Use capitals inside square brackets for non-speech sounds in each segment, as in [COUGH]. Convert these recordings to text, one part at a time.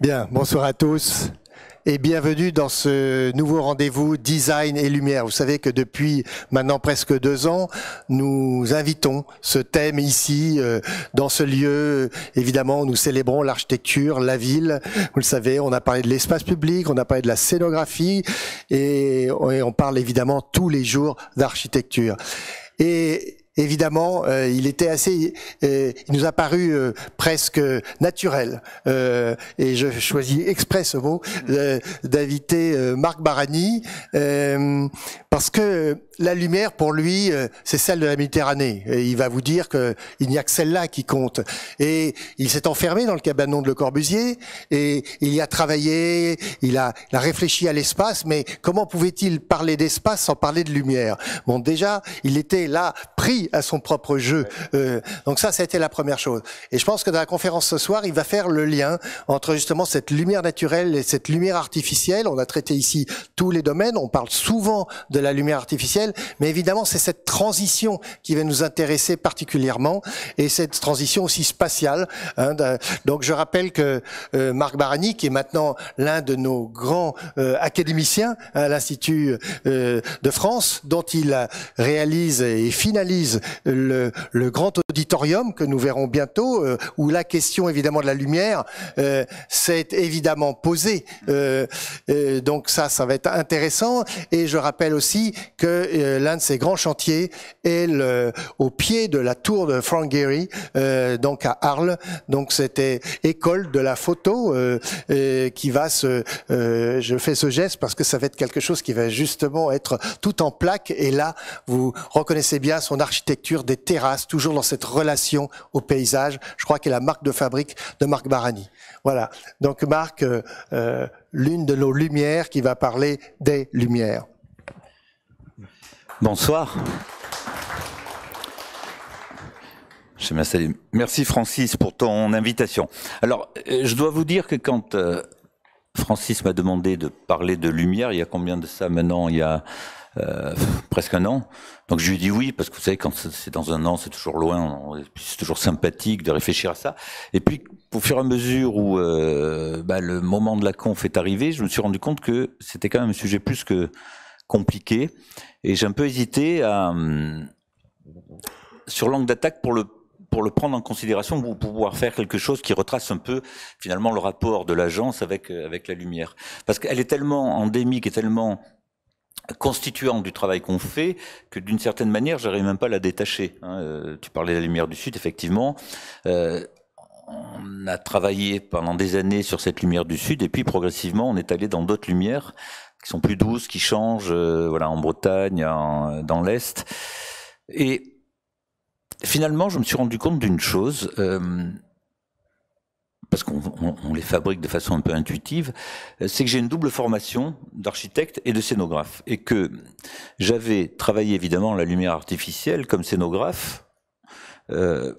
Bien, bonsoir à tous et bienvenue dans ce nouveau rendez-vous Design et Lumière. Vous savez que depuis maintenant presque deux ans, nous invitons ce thème ici, euh, dans ce lieu. Évidemment, nous célébrons l'architecture, la ville. Vous le savez, on a parlé de l'espace public, on a parlé de la scénographie et, on parle évidemment tous les jours d'architecture. Et évidemment, euh, il était assez, euh, il nous a paru euh, presque naturel, et je choisis exprès ce mot, d'inviter Marc Barani, parce que la lumière, pour lui, c'est celle de la Méditerranée. il va vous dire qu'il n'y a que celle-là qui compte. Et il s'est enfermé dans le cabanon de Le Corbusier, et il y a travaillé, il a, il a réfléchi à l'espace, mais comment pouvait-il parler d'espace sans parler de lumière Bon, déjà, il était là pris à son propre jeu. Euh, donc ça, ça a été la première chose. Et je pense que dans la conférence ce soir, il va faire le lien entre justement cette lumière naturelle et cette lumière artificielle. On a traité ici tous les domaines. On parle souvent de la lumière artificielle, mais évidemment, c'est cette transition qui va nous intéresser particulièrement et cette transition aussi spatiale. Hein, donc je rappelle que euh, Marc Barani, qui est maintenant l'un de nos grands euh, académiciens à l'Institut de France, dont il réalise et finalise le, grand auditorium que nous verrons bientôt, euh, où la question évidemment de la lumière euh, s'est évidemment posée. Euh, donc ça, ça va être intéressant. Et je rappelle aussi que l'un de ces grands chantiers est au pied de la tour de Frank Gehry, donc à Arles. Donc c'était école de la photo qui va se... je fais ce geste parce que ça va être quelque chose qui va justement être tout en plaque. Et là, vous reconnaissez bien son architecture Architecture des terrasses, toujours dans cette relation au paysage. Je crois qu'elle est la marque de fabrique de Marc Barani. Voilà. Donc Marc, euh, euh, l'une de nos lumières qui va parler des lumières. Bonsoir. Je Merci Francis pour ton invitation. Alors, euh, je dois vous dire que quand Francis m'a demandé de parler de lumière, il y a combien de ça maintenant Il y a euh, presque un an. Donc je lui ai dit oui, parce que vous savez, quand c'est dans un an, c'est toujours loin, c'est toujours sympathique de réfléchir à ça. Et puis, au fur et à mesure où euh, bah, le moment de la conf est arrivé, je me suis rendu compte que c'était quand même un sujet plus que compliqué. Et j'ai un peu hésité à, hum, sur l'angle d'attaque pour le pour le prendre en considération, pour pouvoir faire quelque chose qui retrace un peu finalement le rapport de l'agence avec euh, avec la lumière, parce qu'elle est tellement endémique et tellement constituant du travail qu'on fait que d'une certaine manière, j'arrive même pas à la détacher. Hein. Euh, tu parlais de la lumière du sud, effectivement. Euh, on a travaillé pendant des années sur cette lumière du sud et puis progressivement on est allé dans d'autres lumières qui sont plus douces, qui changent, euh, voilà, en Bretagne, dans l'Est. Et finalement, je me suis rendu compte d'une chose parce qu'on les fabrique de façon un peu intuitive, euh, c'est que j'ai une double formation d'architecte et de scénographe. Et que j'avais travaillé évidemment la lumière artificielle comme scénographe, euh,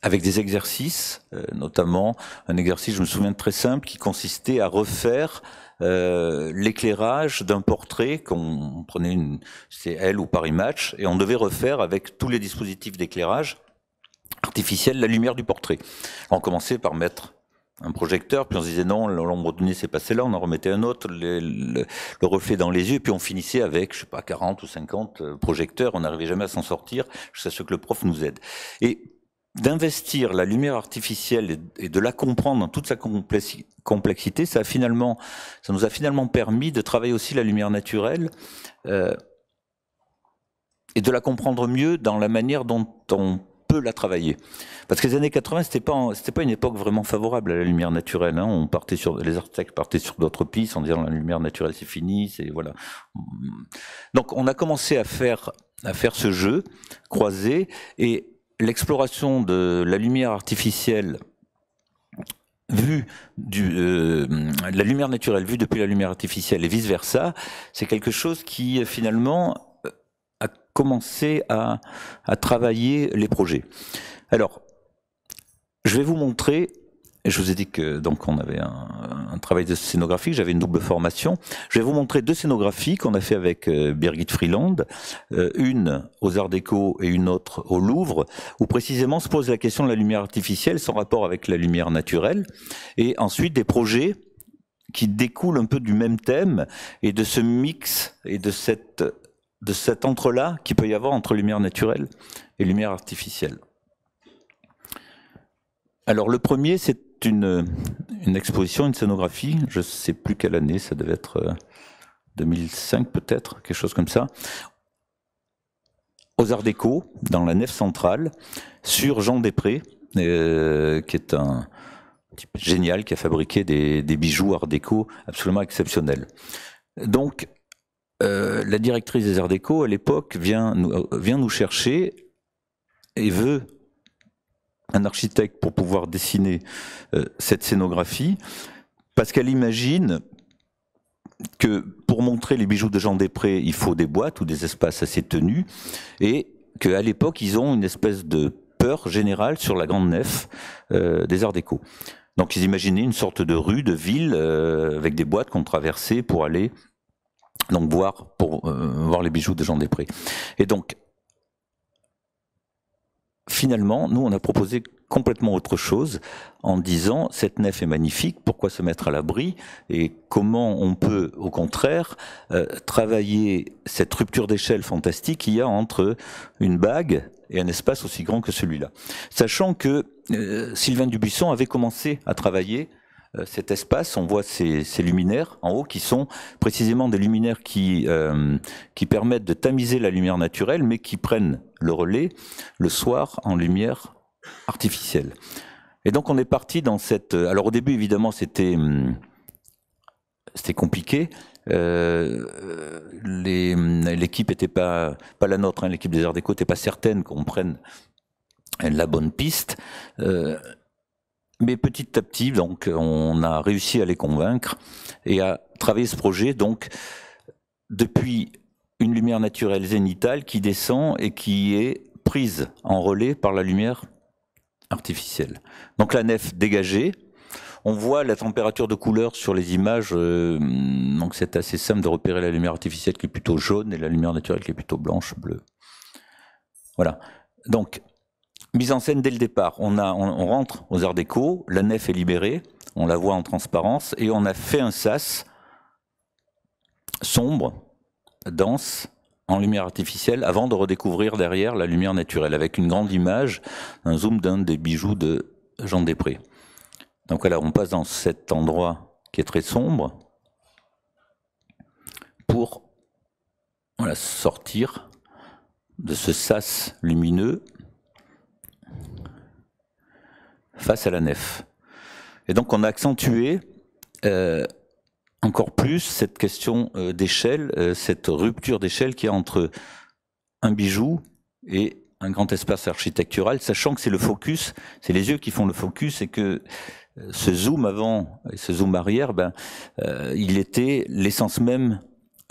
avec des exercices, euh, notamment un exercice, je me souviens, très simple, qui consistait à refaire euh, l'éclairage d'un portrait qu'on prenait, c'est elle ou Paris Match, et on devait refaire avec tous les dispositifs d'éclairage artificielle la lumière du portrait. on commençait par mettre un projecteur, puis on se disait non, l'ombre donnée s'est passée là, on en remettait un autre, le, le, reflet dans les yeux, puis on finissait avec, je sais pas, 40 ou 50 euh, projecteurs, on n'arrivait jamais à s'en sortir, jusqu'à ce que le prof nous aide. Et d'investir la lumière artificielle et de la comprendre dans toute sa complexité, ça, finalement, ça nous a finalement permis de travailler aussi la lumière naturelle euh, et de la comprendre mieux dans la manière dont on peut la travailler. Parce que les années 80, c'était pas c'était pas une époque vraiment favorable à la lumière naturelle. Hein. On partait sur les architectes partaient sur d'autres pistes en disant la lumière naturelle c'est fini, c'est voilà. Donc on a commencé à faire à faire ce jeu croisé et l'exploration de la lumière artificielle vue du euh, la lumière naturelle vue depuis la lumière artificielle et vice versa, c'est quelque chose qui euh, finalement commencer à, travailler les projets. Alors, je vais vous montrer je vous ai dit que donc on avait un, travail de scénographie, j'avais une double formation. Je vais vous montrer deux scénographies qu'on a fait avec euh, Birgit Freeland, euh, une aux Arts Déco et une autre au Louvre, où précisément se pose la question de la lumière artificielle, son rapport avec la lumière naturelle, et ensuite des projets qui découlent un peu du même thème et de ce mix et de cette de cet entre-là qu'il peut y avoir entre lumière naturelle et lumière artificielle. Alors le premier, c'est une, exposition, une scénographie, je ne sais plus quelle année, ça devait être 2005 euh, peut-être, quelque chose comme ça, aux Arts Déco, dans la nef centrale, sur Jean Després, euh, qui est un type génial, qui a fabriqué des, bijoux Art Déco absolument exceptionnels. Donc, euh, la directrice des Arts Déco, à l'époque, vient nous, euh, vient nous chercher et veut un architecte pour pouvoir dessiner euh, cette scénographie, parce qu'elle imagine que pour montrer les bijoux de Jean Després, il faut des boîtes ou des espaces assez tenus, et qu'à l'époque, ils ont une espèce de peur générale sur la grande nef des Arts Déco. Donc ils imaginaient une sorte de rue, de ville, avec des boîtes qu'on traversait pour aller donc voir pour euh, voir les bijoux de Jean Després. Et donc, finalement, nous, on a proposé complètement autre chose en disant cette nef est magnifique, pourquoi se mettre à l'abri et comment on peut au contraire euh, travailler cette rupture d'échelle fantastique qu'il y a entre une bague et un espace aussi grand que celui-là. Sachant que euh, Sylvain Dubuisson avait commencé à travailler euh, cet espace, on voit ces, luminaires en haut qui sont précisément des luminaires qui, euh, qui permettent de tamiser la lumière naturelle, mais qui prennent le relais le soir en lumière artificielle. Et donc on est parti dans cette... Euh, alors au début, évidemment, c'était hum, c'était compliqué. Hum, l'équipe n'était pas, pas la nôtre, hein, l'équipe des Arts Déco n'était pas certaine qu'on prenne la bonne piste. Mais petit à petit, donc, on a réussi à les convaincre et à travailler ce projet, donc, depuis une lumière naturelle zénitale qui descend et qui est prise en relais par la lumière artificielle. Donc la nef dégagée, on voit la température de couleur sur les images, euh, donc c'est assez simple de repérer la lumière artificielle qui est plutôt jaune et la lumière naturelle qui est plutôt blanche, bleue. Voilà. Donc Mise en scène dès le départ. On, a, on, rentre aux Arts Déco, la nef est libérée, on la voit en transparence, et on a fait un sas sombre, dense, en lumière artificielle, avant de redécouvrir derrière la lumière naturelle, avec une grande image, un zoom d'un des bijoux de Jean Després. Donc voilà, on passe dans cet endroit qui est très sombre pour sortir de ce sas lumineux face à la nef. Et donc on a accentué euh, encore plus cette question euh, d'échelle, euh, cette rupture d'échelle qui est entre un bijou et un grand espace architectural, sachant que c'est le focus, c'est les yeux qui font le focus et que ce zoom avant et ce zoom arrière, ben, il était l'essence même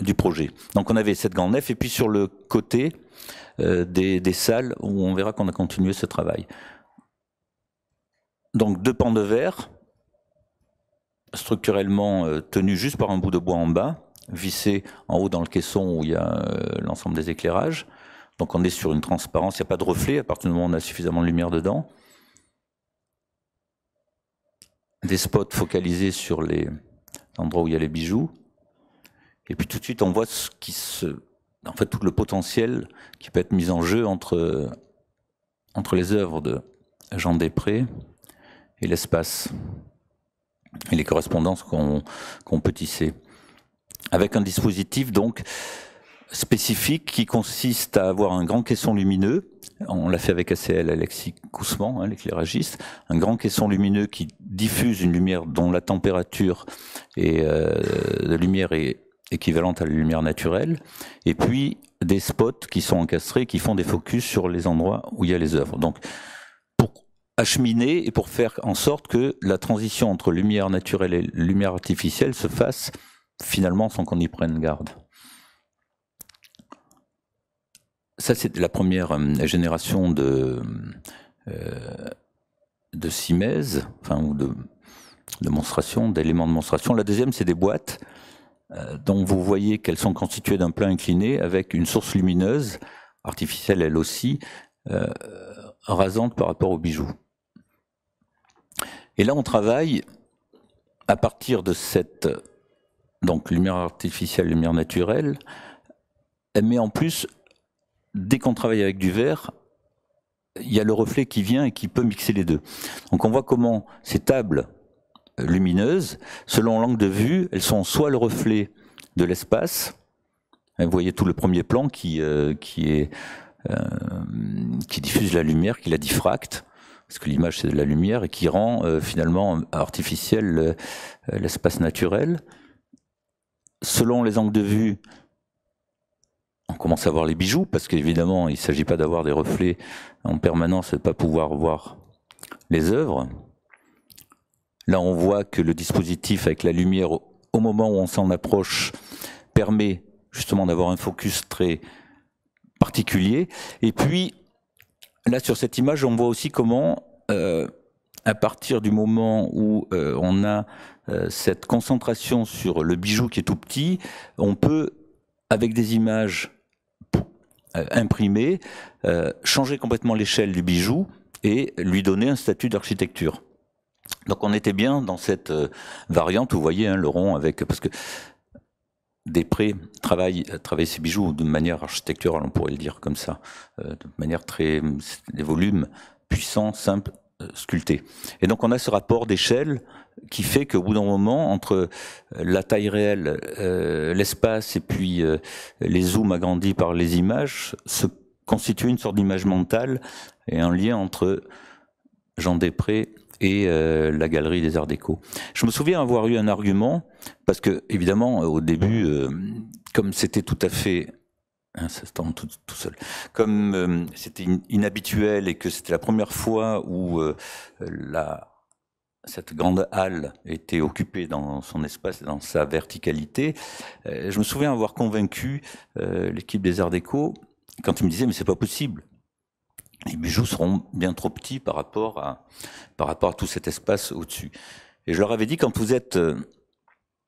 du projet. Donc on avait cette grande nef et puis sur le côté des, des salles où on verra qu'on a continué ce travail donc deux pans de verre, structurellement euh, tenus juste par un bout de bois en bas, vissés en haut dans le caisson où il y a euh, l'ensemble des éclairages. Donc on est sur une transparence, il n'y a pas de reflet à partir du moment où on a suffisamment de lumière dedans. Des spots focalisés sur les endroits où il y a les bijoux. Et puis tout de suite on voit ce qui se, fait tout le potentiel qui peut être mis en jeu entre, entre les œuvres de Jean Després et l'espace et les correspondances qu'on qu peut tisser. Avec un dispositif donc spécifique qui consiste à avoir un grand caisson lumineux, on l'a fait avec ACL Alexis Cousman, hein, l'éclairagiste, un grand caisson lumineux qui diffuse une lumière dont la température et euh, de lumière est équivalente à la lumière naturelle, et puis des spots qui sont encastrés, qui font des focus sur les endroits où il y a les œuvres. Donc acheminer et pour faire en sorte que la transition entre lumière naturelle et lumière artificielle se fasse finalement sans qu'on y prenne garde. Ça, c'est la première euh, génération de, euh, de enfin, ou de, de d'éléments de monstration. La deuxième, c'est des boîtes euh, dont vous voyez qu'elles sont constituées d'un plan incliné avec une source lumineuse, artificielle elle aussi, euh, rasante par rapport aux bijoux. Et là, on travaille à partir de cette donc lumière artificielle, lumière naturelle, mais en plus, dès qu'on travaille avec du verre, il y a le reflet qui vient et qui peut mixer les deux. Donc on voit comment ces tables lumineuses, selon l'angle de vue, elles sont soit le reflet de l'espace, hein, vous voyez tout le premier plan qui, euh, euh, qui diffuse la lumière, qui la diffracte, parce que l'image c'est de la lumière, et qui rend euh, finalement artificiel euh, l'espace naturel. Selon les angles de vue, on commence à voir les bijoux, parce qu'évidemment il ne s'agit pas d'avoir des reflets en permanence et de ne pas pouvoir voir les œuvres. Là on voit que le dispositif avec la lumière, au moment où on s'en approche, permet justement d'avoir un focus très particulier. Et puis, là, sur cette image, on voit aussi comment, euh, à partir du moment où euh, on a euh, cette concentration sur le bijou qui est tout petit, on peut, avec des images imprimées, changer complètement l'échelle du bijou et lui donner un statut d'architecture. Donc on était bien dans cette variante, vous voyez, hein, le rond avec... Parce que Després travaille, euh, travaille ses bijoux d'une manière architecturale, on pourrait le dire comme ça, euh, de manière très. des volumes puissants, simples, euh, sculptés. Et donc on a ce rapport d'échelle qui fait qu'au bout d'un moment, entre la taille réelle, l'espace et puis les zooms agrandis par les images, se constitue une sorte d'image mentale et un lien entre Jean Després et euh, la galerie des Arts Déco. Je me souviens avoir eu un argument, parce que évidemment euh, au début, euh, comme c'était tout à fait... Hein, ça se tend tout, seul. Comme c'était inhabituel et que c'était la première fois où la, cette grande halle était occupée dans son espace, dans sa verticalité, je me souviens avoir convaincu l'équipe des Arts Déco quand ils me disaient mais c'est pas possible, les bijoux seront bien trop petits par rapport à, par rapport à tout cet espace au-dessus. Et je leur avais dit, quand vous êtes euh,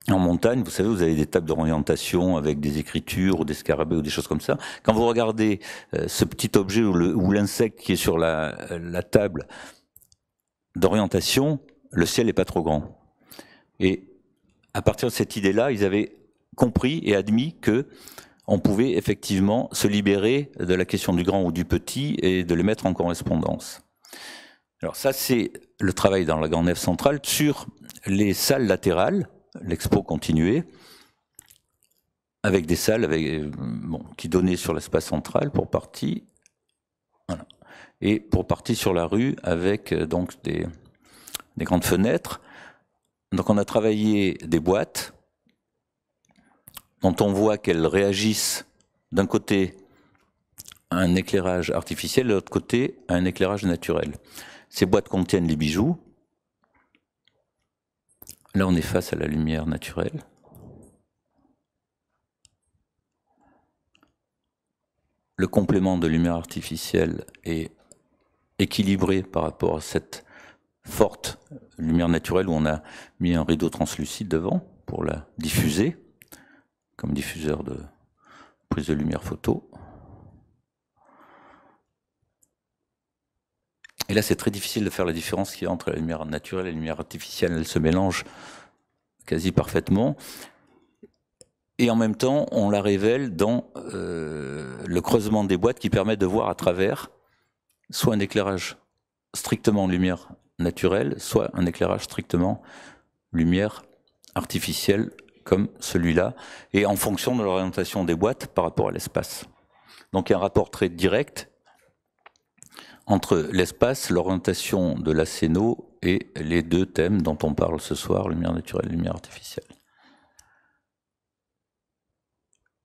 en montagne, vous savez, vous avez des tables d'orientation avec des écritures ou des scarabées ou des choses comme ça. Quand vous regardez euh, ce petit objet ou l'insecte qui est sur la, euh, la table d'orientation, le ciel n'est pas trop grand. Et à partir de cette idée-là, ils avaient compris et admis que on pouvait effectivement se libérer de la question du grand ou du petit et de les mettre en correspondance. Alors ça, c'est le travail dans la grande nef centrale sur les salles latérales, l'expo continuait, avec des salles avec, euh, qui donnaient sur l'espace central pour partie, et pour partie sur la rue avec euh, donc des grandes fenêtres. Donc on a travaillé des boîtes, dont on voit qu'elles réagissent d'un côté à un éclairage artificiel, de l'autre côté à un éclairage naturel. Ces boîtes contiennent les bijoux. Là, on est face à la lumière naturelle. Le complément de lumière artificielle est équilibré par rapport à cette forte lumière naturelle où on a mis un rideau translucide devant pour la diffuser comme diffuseur de prise de lumière photo. Et là, c'est très difficile de faire la différence qui y entre la lumière naturelle et la lumière artificielle. Elles se mélange quasi parfaitement. Et en même temps, on la révèle dans euh, le creusement des boîtes qui permet de voir à travers soit un éclairage strictement lumière naturelle, soit un éclairage strictement lumière artificielle comme celui-là, et en fonction de l'orientation des boîtes par rapport à l'espace. Donc il y a un rapport très direct entre l'espace, l'orientation de la l'acéno et les deux thèmes dont on parle ce soir, lumière naturelle et lumière artificielle.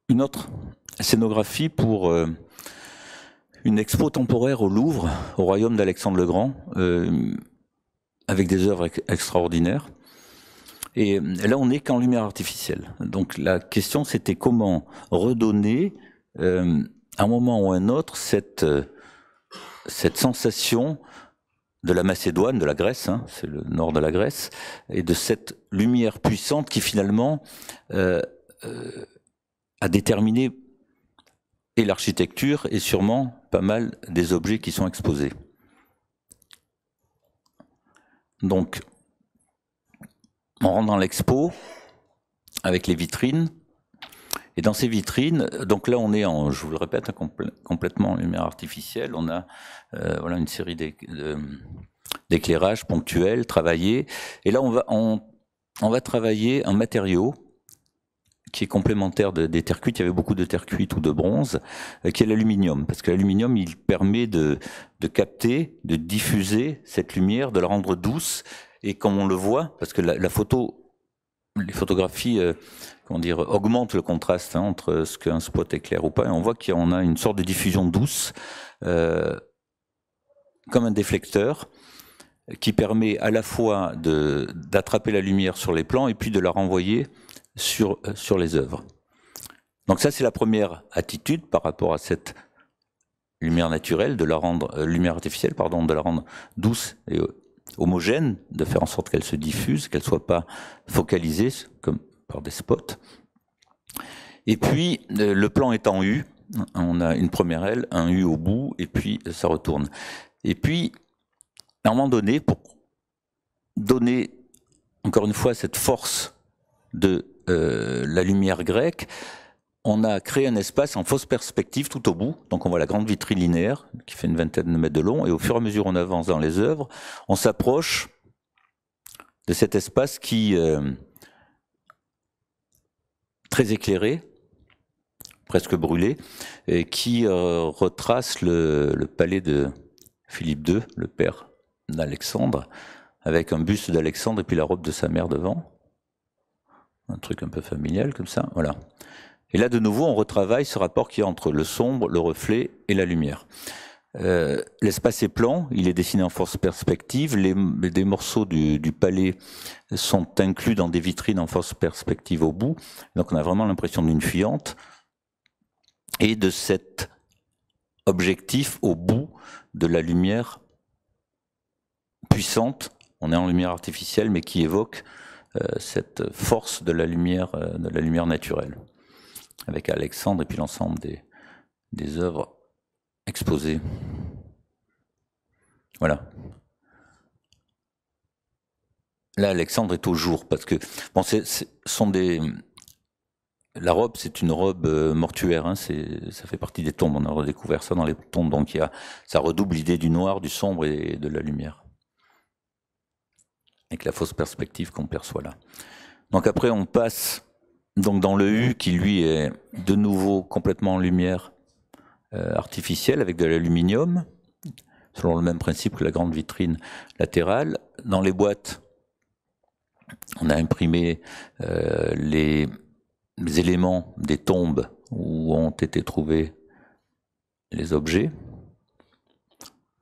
Une autre scénographie pour euh, une expo temporaire au Louvre, au royaume d'Alexandre le Grand, euh, avec des œuvres extraordinaires. Et euh, là, on n'est qu'en lumière artificielle. Donc la question, c'était comment redonner, à euh, un moment ou à un autre, euh, cette, sensation de la Macédoine, de la Grèce, hein, c'est le nord de la Grèce, et de cette lumière puissante qui finalement a déterminé et l'architecture et sûrement pas mal des objets qui sont exposés. Donc, on rentre dans l'expo avec les vitrines. Et dans ces vitrines, donc là on est en, je vous le répète, hein, complètement en lumière artificielle. On a euh, voilà une série d'éclairages ponctuels, travaillés. Et là on va, on, va travailler un matériau qui est complémentaire des terres cuites. Il y avait beaucoup de terres cuites ou de bronze, euh, qui est l'aluminium. Parce que l'aluminium, il permet de, de capter, de diffuser cette lumière, de la rendre douce et comme on le voit, parce que la, photo, les photographies, euh, dire, augmentent le contraste hein, entre ce qu'un spot éclaire ou pas, et on voit qu'on a une sorte de diffusion douce, euh, comme un déflecteur, qui permet à la fois d'attraper la lumière sur les plans et puis de la renvoyer sur, euh, sur les œuvres. Donc ça, c'est la première attitude par rapport à cette lumière naturelle, de la rendre lumière artificielle, pardon, de la rendre douce et homogène, de faire en sorte qu'elle se diffuse, qu'elle ne soit pas focalisée comme par des spots. Et puis, euh, le plan est en U. On a une première aile, un U au bout, et puis euh, ça retourne. Et puis, à un moment donné, pour donner, encore une fois, cette force de euh, la lumière grecque, on a créé un espace en fausse perspective tout au bout. Donc on voit la grande vitrine linéaire qui fait une vingtaine de mètres de long et au fur et à mesure on avance dans les œuvres, on s'approche de cet espace qui euh, très éclairé, presque brûlé, et qui euh, retrace le, le, palais de Philippe II, le père d'Alexandre, avec un buste d'Alexandre et puis la robe de sa mère devant. Un truc un peu familial comme ça, voilà. Et là, de nouveau, on retravaille ce rapport qui est entre le sombre, le reflet et la lumière. Euh, l'espace est plan, il est dessiné en force perspective. Les, des morceaux du, palais sont inclus dans des vitrines en force perspective au bout. Donc on a vraiment l'impression d'une fuyante. Et de cet objectif au bout de la lumière puissante, on est en lumière artificielle, mais qui évoque euh, cette force de la lumière, euh, de la lumière naturelle avec Alexandre et puis l'ensemble des, des œuvres exposées. Voilà. Là, Alexandre est au jour parce que bon, sont des la robe, c'est une robe euh, mortuaire. Hein, ça fait partie des tombes. On a redécouvert ça dans les tombes, donc ça redouble l'idée du noir, du sombre et de la lumière, avec la fausse perspective qu'on perçoit là. Donc après, on passe donc dans le U, qui lui est de nouveau complètement en lumière euh, artificielle avec de l'aluminium, selon le même principe que la grande vitrine latérale. Dans les boîtes, on a imprimé euh, les, éléments des tombes où ont été trouvés les objets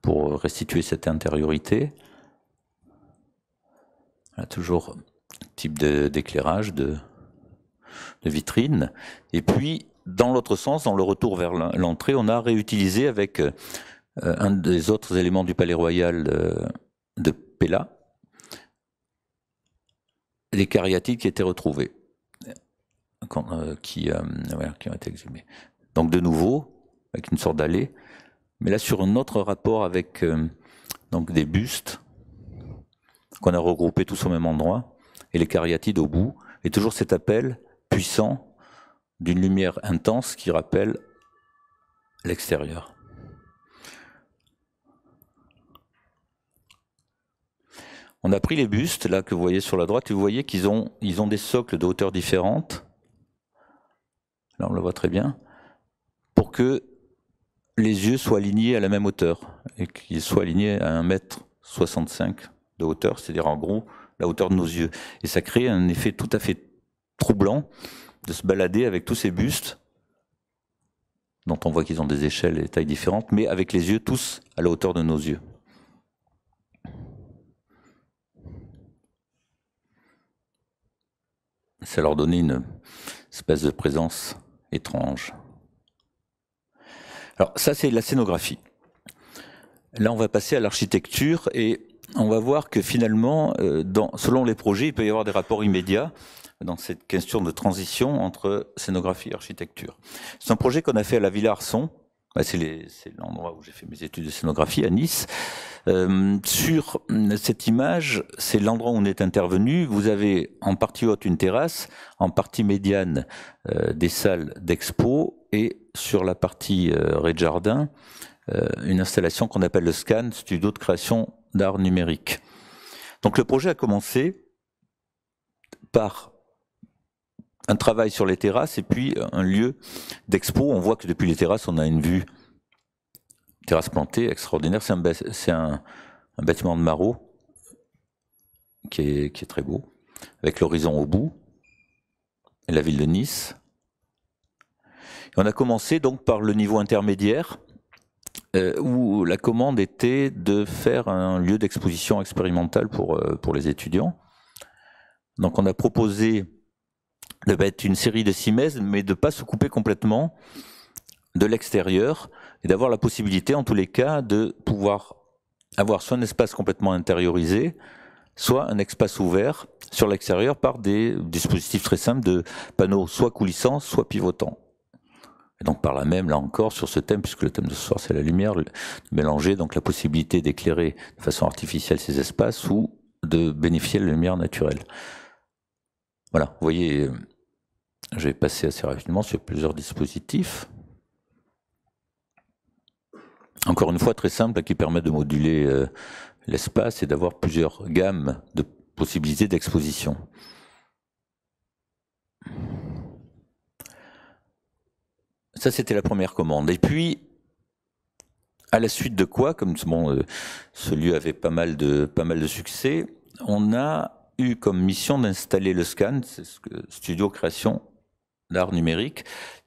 pour restituer cette intériorité. On a toujours type d'éclairage, de, de vitrine. Et puis, dans l'autre sens, dans le retour vers l'entrée, on a réutilisé avec euh, un des autres éléments du Palais Royal de Pella les cariatides qui étaient retrouvés. Euh, qui, euh, qui, ont été exhumées. Donc de nouveau, avec une sorte d'allée, mais là sur un autre rapport avec donc des bustes qu'on a regroupés tous au même endroit, et les cariatides au bout, et toujours cet appel puissant d'une lumière intense qui rappelle l'extérieur. On a pris les bustes, là, que vous voyez sur la droite, et vous voyez qu'ils ont, ils ont des socles de hauteur différente Là, on le voit très bien. Pour que les yeux soient alignés à la même hauteur, et qu'ils soient alignés à 1m65 de hauteur, c'est-à-dire en gros la hauteur de nos yeux. Et ça crée un effet tout à fait troublant de se balader avec tous ces bustes, dont on voit qu'ils ont des échelles et tailles différentes, mais avec les yeux tous à la hauteur de nos yeux. Ça leur donnait une espèce de présence étrange. Alors ça, c'est la scénographie. Là, on va passer à l'architecture et on va voir que finalement, euh, selon les projets, il peut y avoir des rapports immédiats dans cette question de transition entre scénographie et architecture. C'est un projet qu'on a fait à la Villa Arson, bah, c'est l'endroit où j'ai fait mes études de scénographie à Nice. Euh, sur euh, cette image, c'est l'endroit où on est intervenu. Vous avez en partie haute une terrasse, en partie médiane euh, des salles d'expo et sur la partie rez-de-jardin, une installation qu'on appelle le SCAN, Studio de création d'art numérique. Donc le projet a commencé par un travail sur les terrasses et puis un lieu d'expo. On voit que depuis les terrasses, on a une vue terrasse plantée extraordinaire. C'est un, bâtiment de Marot qui est, très beau, avec l'horizon au bout et la ville de Nice. on a commencé donc par le niveau intermédiaire, euh, où la commande était de faire un lieu d'exposition expérimentale pour, euh, pour les étudiants. Donc on a proposé de bah, être une série de simèses, mais de ne pas se couper complètement de l'extérieur et d'avoir la possibilité, en tous les cas, de pouvoir avoir soit un espace complètement intériorisé, soit un espace ouvert sur l'extérieur par des dispositifs très simples de panneaux soit coulissants, soit pivotants. Et donc par là même, là encore, sur ce thème, puisque le thème de ce soir c'est la lumière, de mélanger donc la possibilité d'éclairer de façon artificielle ces espaces ou de bénéficier de la lumière naturelle. Voilà, vous voyez, euh, je vais passer assez rapidement sur plusieurs dispositifs. Encore une fois, très simple, qui permet de moduler euh, l'espace et d'avoir plusieurs gammes de possibilités d'exposition. Ça, c'était la première commande. Et puis, à la suite de quoi, comme euh, ce lieu avait pas mal, de, pas mal de succès, on a eu comme mission d'installer le scan, c'est ce que Studio Création d'art numérique.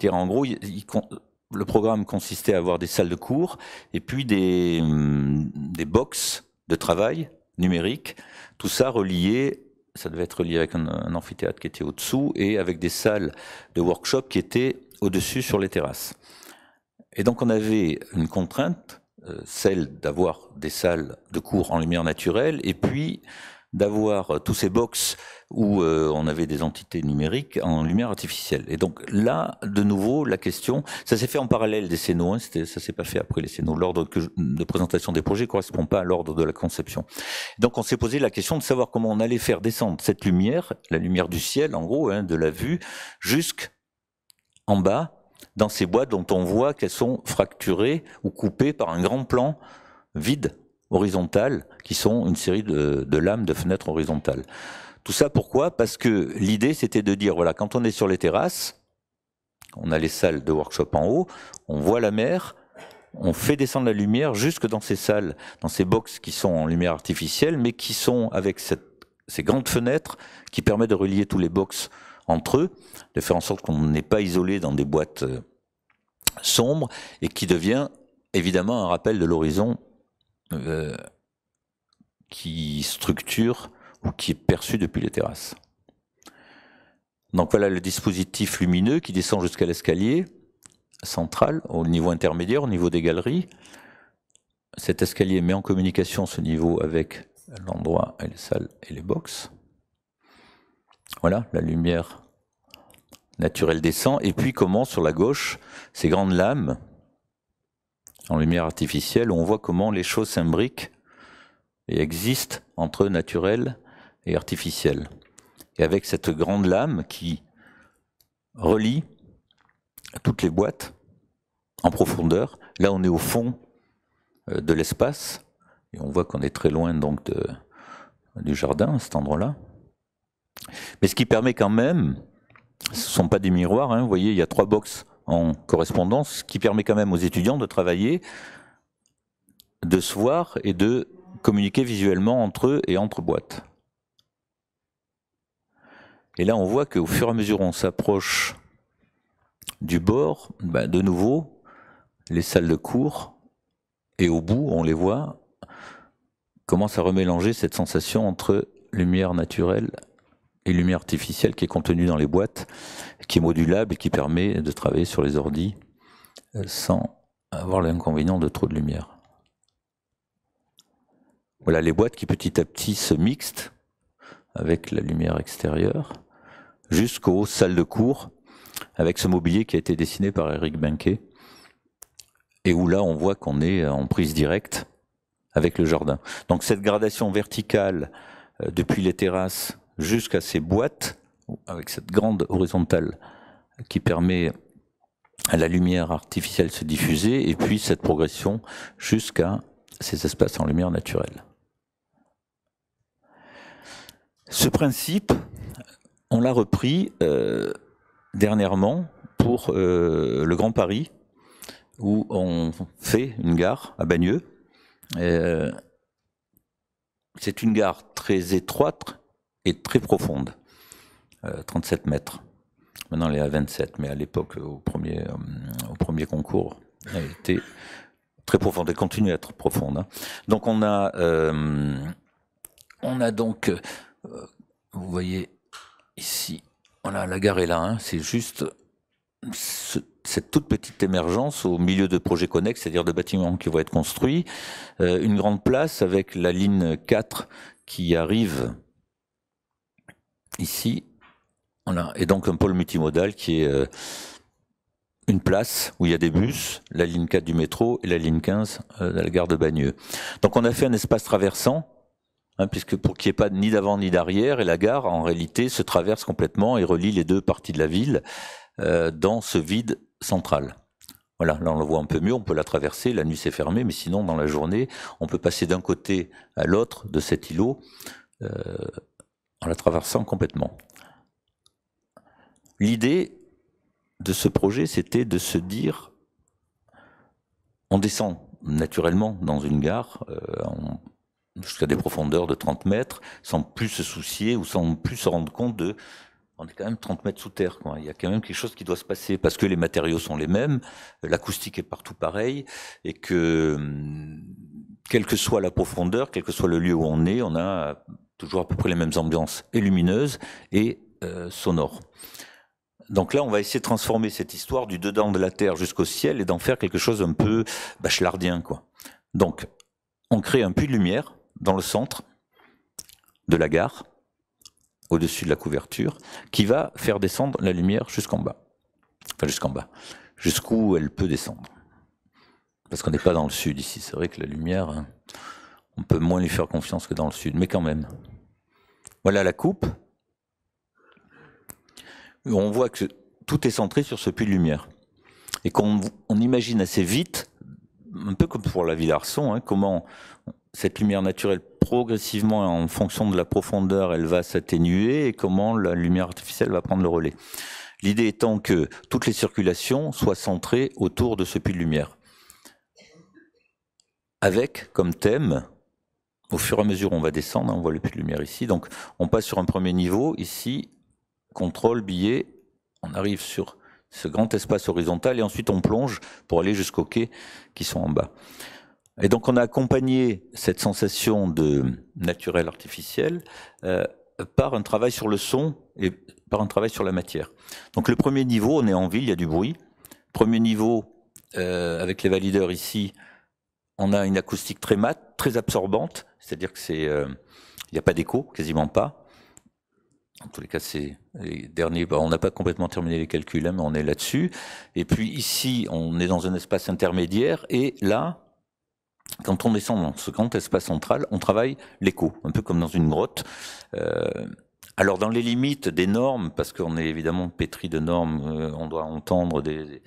en gros, le programme consistait à avoir des salles de cours et puis des, hum, des boxes de travail numérique, tout ça relié, ça devait être relié avec un, amphithéâtre qui était au-dessous et avec des salles de workshop qui étaient au-dessus sur les terrasses. Et donc on avait une contrainte, euh, celle d'avoir des salles de cours en lumière naturelle et puis d'avoir euh, tous ces box où euh, on avait des entités numériques en lumière artificielle. Et donc là, de nouveau, la question, ça s'est fait en parallèle des scénos, hein, ça s'est pas fait après les scénos. L'ordre de présentation des projets correspond pas à l'ordre de la conception. Donc on s'est posé la question de savoir comment on allait faire descendre cette lumière, la lumière du ciel en gros, hein, de la vue, jusqu'en bas, dans ces boîtes dont on voit qu'elles sont fracturées ou coupées par un grand plan vide horizontales, qui sont une série de, lames de fenêtres horizontales. Tout ça pourquoi Parce que l'idée c'était de dire, voilà, quand on est sur les terrasses, on a les salles de workshop en haut, on voit la mer, on fait descendre la lumière jusque dans ces salles, dans ces boxes qui sont en lumière artificielle, mais qui sont avec ces grandes fenêtres qui permettent de relier tous les boxes entre eux, de faire en sorte qu'on n'est pas isolé dans des boîtes euh, sombres et qui devient évidemment un rappel de l'horizon euh, qui structure ou qui est perçu depuis les terrasses. Donc voilà le dispositif lumineux qui descend jusqu'à l'escalier central, au niveau intermédiaire, au niveau des galeries. Cet escalier met en communication ce niveau avec l'endroit et les salles et les boxes. Voilà, la lumière naturelle descend. Et puis comment sur la gauche ces grandes lames en lumière artificielle, on voit comment les choses s'imbriquent et existent entre naturel et artificiel. Et avec cette grande lame qui relie toutes les boîtes en profondeur. Là, on est au fond euh, de l'espace et on voit qu'on est très loin donc du jardin à cet endroit-là. Mais ce qui permet quand même, ce ne sont pas des miroirs, hein, vous voyez, il y a trois boxes en correspondance, qui permet quand même aux étudiants de travailler, de se voir et de communiquer visuellement entre eux et entre boîtes. Et là, on voit qu'au fur et à mesure on s'approche du bord, bah, de nouveau, les salles de cours, et au bout, on les voit, commencent à remélanger cette sensation entre lumière naturelle et lumière artificielle qui est contenue dans les boîtes, qui est modulable et qui permet de travailler sur les ordis euh, sans avoir l'inconvénient de trop de lumière. Voilà les boîtes qui petit à petit se mixtent avec la lumière extérieure jusqu'aux salles de cours avec ce mobilier qui a été dessiné par Eric Benquet et où là on voit qu'on est en prise directe avec le jardin. Donc cette gradation verticale euh, depuis les terrasses jusqu'à ces boîtes, avec cette grande horizontale qui permet à la lumière artificielle se diffuser, et puis cette progression jusqu'à ces espaces en lumière naturelle. Ce principe, on l'a repris euh, dernièrement pour euh, le Grand Paris, où on fait une gare à Bagneux. Euh, c'est une gare très étroite très profonde, 37 euh, mètres. Maintenant, elle est à 27, mais à l'époque, au premier, euh, au premier concours, elle était très profonde. et continue à être profonde. Hein. Donc, on a, euh, on a donc, vous voyez ici, voilà, la gare est là. Hein. c'est juste cette toute petite émergence au milieu de projets connexes, c'est-à-dire de bâtiments qui vont être construits, une grande place avec la ligne 4 qui arrive ici, on et donc un pôle multimodal qui est euh, une place où il y a des bus, la ligne 4 du métro et la ligne 15 euh, de la gare de Bagneux. Donc on a fait un espace traversant, hein, puisque pour qu'il n'y ait pas ni d'avant ni d'arrière, et la gare en réalité se traverse complètement et relie les deux parties de la ville euh, dans ce vide central. Voilà, là on le voit un peu mieux, on peut la traverser, la nuit c'est fermé, mais sinon dans la journée, on peut passer d'un côté à l'autre de cet îlot en la traversant complètement. L'idée de ce projet, c'était de se dire, on descend naturellement dans une gare, euh, jusqu'à des profondeurs de 30 mètres, sans plus se soucier ou sans plus se rendre compte de... On est quand même 30 mètres sous terre. Quoi. Il y a quand même quelque chose qui doit se passer parce que les matériaux sont les mêmes, l'acoustique est partout pareil et que hum, quelle que soit la profondeur, quel que soit le lieu où on est, on a toujours à peu près les mêmes ambiances, et lumineuses et euh, sonores. Donc là, on va essayer de transformer cette histoire du dedans de la Terre jusqu'au ciel et d'en faire quelque chose un peu bachelardien. Quoi. Donc, on crée un puits de lumière dans le centre de la gare, au-dessus de la couverture, qui va faire descendre la lumière jusqu'en bas. Enfin, jusqu'en bas. Jusqu'où elle peut descendre. Parce qu'on n'est pas dans le sud ici. C'est vrai que la lumière... Hein, on peut moins lui faire confiance que dans le sud, mais quand même. Voilà la coupe. On voit que tout est centré sur ce puits de lumière. Et qu'on on imagine assez vite, un peu comme pour la ville hein, comment cette lumière naturelle, progressivement, en fonction de la profondeur, elle va s'atténuer et comment la lumière artificielle va prendre le relais. L'idée étant que toutes les circulations soient centrées autour de ce puits de lumière. Avec comme thème au fur et à mesure, on va descendre, on voit le plus de lumière ici. Donc, on passe sur un premier niveau, ici, contrôle, billet, on arrive sur ce grand espace horizontal et ensuite on plonge pour aller jusqu'aux quais qui sont en bas. Et donc, on a accompagné cette sensation de naturel artificiel euh, par un travail sur le son et par un travail sur la matière. Donc, le premier niveau, on est en ville, il y a du bruit. Premier niveau, euh, avec les valideurs ici, on a une acoustique très mate, très absorbante, c'est-à-dire que c'est, euh, il n'y a pas d'écho, quasiment pas. En tous les cas, c'est les derniers. Bah, on n'a pas complètement terminé les calculs, hein, mais on est là-dessus. Et puis ici, on est dans un espace intermédiaire, et là, quand on descend dans ce grand espace central, on travaille l'écho, un peu comme dans une grotte. Euh, alors dans les limites des normes, parce qu'on est évidemment pétri de normes, euh, on doit entendre des,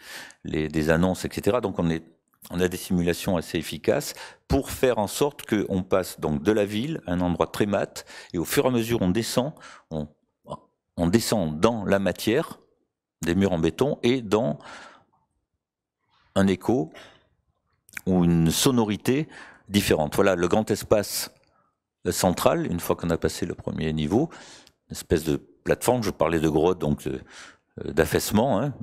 des annonces, etc. Donc on est on a des simulations assez efficaces pour faire en sorte qu'on passe donc de la ville à un endroit très mat, et au fur et à mesure on descend, on, descend dans la matière des murs en béton et dans un écho ou une sonorité différente. Voilà le grand espace central, une fois qu'on a passé le premier niveau, une espèce de plateforme, je parlais de grotte donc euh, euh, d'affaissement, hein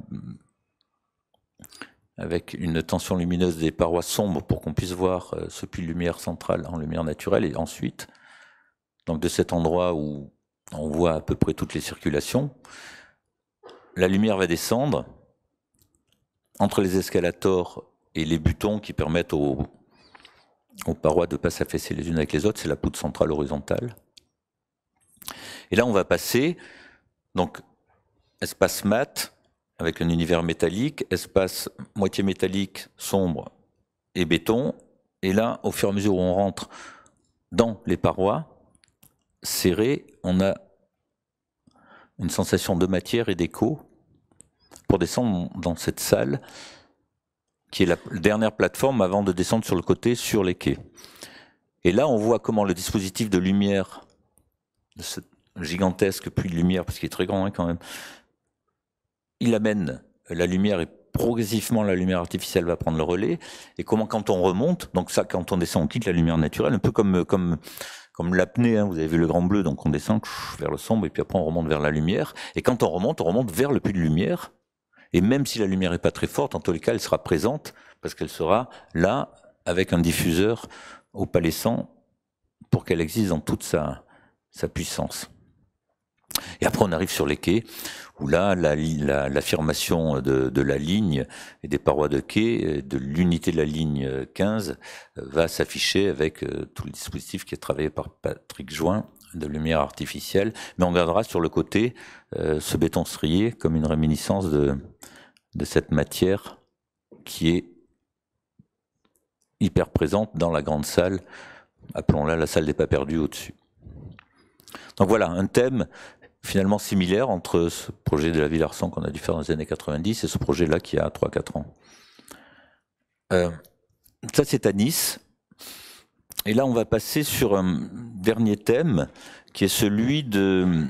avec une tension lumineuse des parois sombres pour qu'on puisse voir euh, ce puits de lumière centrale en lumière naturelle. Et ensuite, donc de cet endroit où on voit à peu près toutes les circulations, la lumière va descendre entre les escalators et les butons qui permettent aux, parois de ne pas s'affaisser les unes avec les autres, c'est la poutre centrale horizontale. Et là, on va passer, donc, espace mat, avec un univers métallique, espace moitié métallique, sombre et béton. Et là, au fur et à mesure où on rentre dans les parois serrées, on a une sensation de matière et d'écho pour descendre dans cette salle qui est la dernière plateforme avant de descendre sur le côté sur les quais. Et là, on voit comment le dispositif de lumière, de ce gigantesque puits de lumière, parce qu'il est très grand hein, quand même, il amène la lumière et progressivement la lumière artificielle va prendre le relais et comment quand on remonte donc ça quand on descend on quitte la lumière naturelle un peu comme comme comme l'apnée hein. vous avez vu le grand bleu donc on descend vers le sombre et puis après on remonte vers la lumière et quand on remonte on remonte vers le puits de lumière et même si la lumière n'est pas très forte en tous les cas elle sera présente parce qu'elle sera là avec un diffuseur opalescent pour qu'elle existe dans toute sa sa puissance et après on arrive sur les quais où là, l'affirmation de, la ligne et des parois de quai, euh, de l'unité de la ligne 15, euh, euh, va s'afficher avec tout le dispositif qui est travaillé par Patrick Join de lumière artificielle, mais on gardera sur le côté ce béton strié comme une réminiscence de, de cette matière qui est hyper présente dans la grande salle, appelons-la la salle des pas perdus au-dessus. Donc voilà, un thème finalement similaire entre ce projet de la ville qu'on a dû faire dans les années 90 et ce projet-là qui a 3-4 ans. Euh, ça, c'est à Nice. Et là, on va passer sur un dernier thème qui est celui de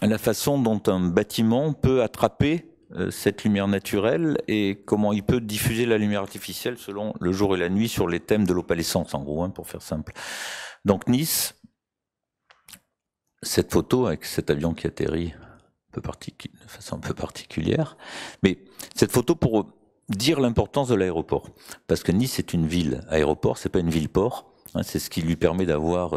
la façon dont un bâtiment peut attraper euh, cette lumière naturelle et comment il peut diffuser la lumière artificielle selon le jour et la nuit sur les thèmes de l'opalescence, en gros, hein, pour faire simple. Donc Nice, cette photo avec cet avion qui atterrit de façon un peu particulière, mais cette photo pour dire l'importance de l'aéroport, parce que Nice est une ville aéroport, c'est pas une ville-port, hein, c'est ce qui lui permet d'avoir...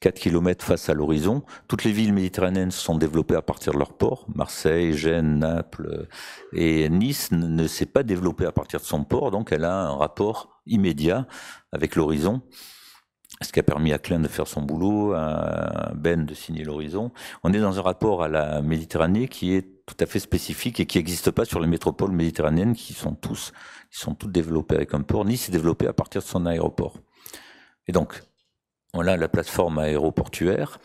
4 euh, km face à l'horizon. Toutes les villes méditerranéennes se sont développées à partir de leur port. Marseille, Gênes, Naples euh, et Nice ne s'est pas développée à partir de son port, donc elle a un rapport immédiat avec l'horizon ce qui a permis à Klein de faire son boulot, à Ben de signer l'horizon. On est dans un rapport à la Méditerranée qui est tout à fait spécifique et qui n'existe pas sur les métropoles méditerranéennes qui sont tous, qui sont toutes développées avec un port. ni s'est développée à partir de son aéroport. Et donc, on a la plateforme aéroportuaire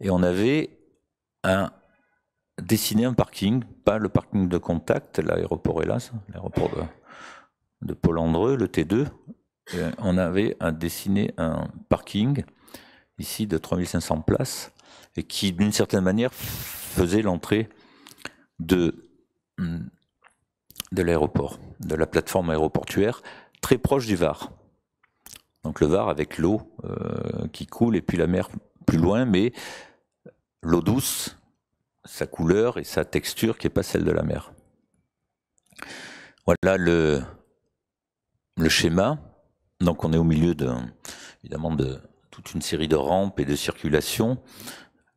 et on avait un, dessiné un parking, pas le parking de contact, l'aéroport hélas, l'aéroport de, de Paul Andreu, le T2, euh, on avait dessiné un parking ici de 3500 places et qui, d'une certaine manière, faisait l'entrée de, hmm, de l'aéroport, de la plateforme aéroportuaire, très proche du Var. Donc le Var avec l'eau euh, qui coule et puis la mer plus loin, mais l'eau douce, sa couleur et sa texture qui n'est pas celle de la mer. Voilà le, le schéma. Donc on est au milieu de, évidemment de toute une série de rampes et de circulations,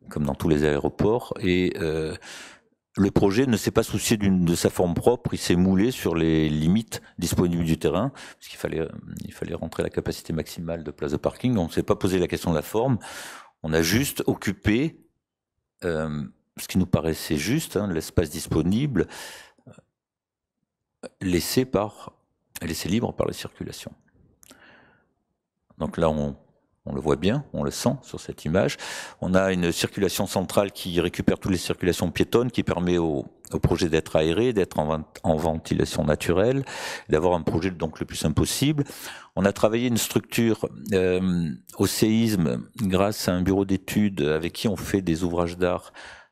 comme dans tous les aéroports. Et euh, le projet ne s'est pas soucié de sa forme propre, il s'est moulé sur les limites disponibles du terrain, parce qu'il fallait, il fallait rentrer la capacité maximale de place de parking. On ne s'est pas posé la question de la forme, on a juste occupé euh, ce qui nous paraissait juste, hein, l'espace disponible euh, laissé, par, laissé libre par la circulation. Donc là, on, le voit bien, on le sent sur cette image. On a une circulation centrale qui récupère toutes les circulations piétonnes, qui permet au, projet d'être aéré, d'être en, ventilation naturelle, d'avoir un projet donc le plus simple possible. On a travaillé une structure euh, au séisme grâce à un bureau d'études avec qui on fait des ouvrages d'art.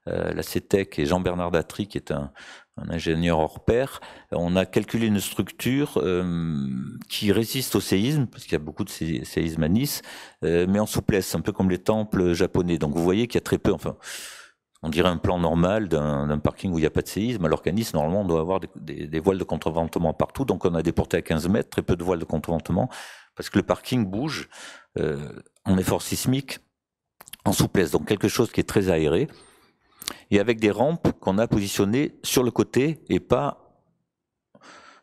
Euh, la CETEC e et Jean-Bernard Datry, qui est un, un ingénieur hors pair, on a calculé une structure euh, qui résiste au séisme, parce qu'il y a beaucoup de séismes à Nice, euh, mais en souplesse, un peu comme les temples japonais. Donc vous voyez qu'il y a très peu, enfin, on dirait un plan normal d'un parking où il n'y a pas de séisme, alors qu'à Nice, normalement, on doit avoir des, voiles de contreventement partout, donc on a des portées à 15 mètres, très peu de voiles de contreventement, parce que le parking bouge en euh, effort sismique, en souplesse, donc quelque chose qui est très aéré et avec des rampes qu'on a positionnées sur le côté et pas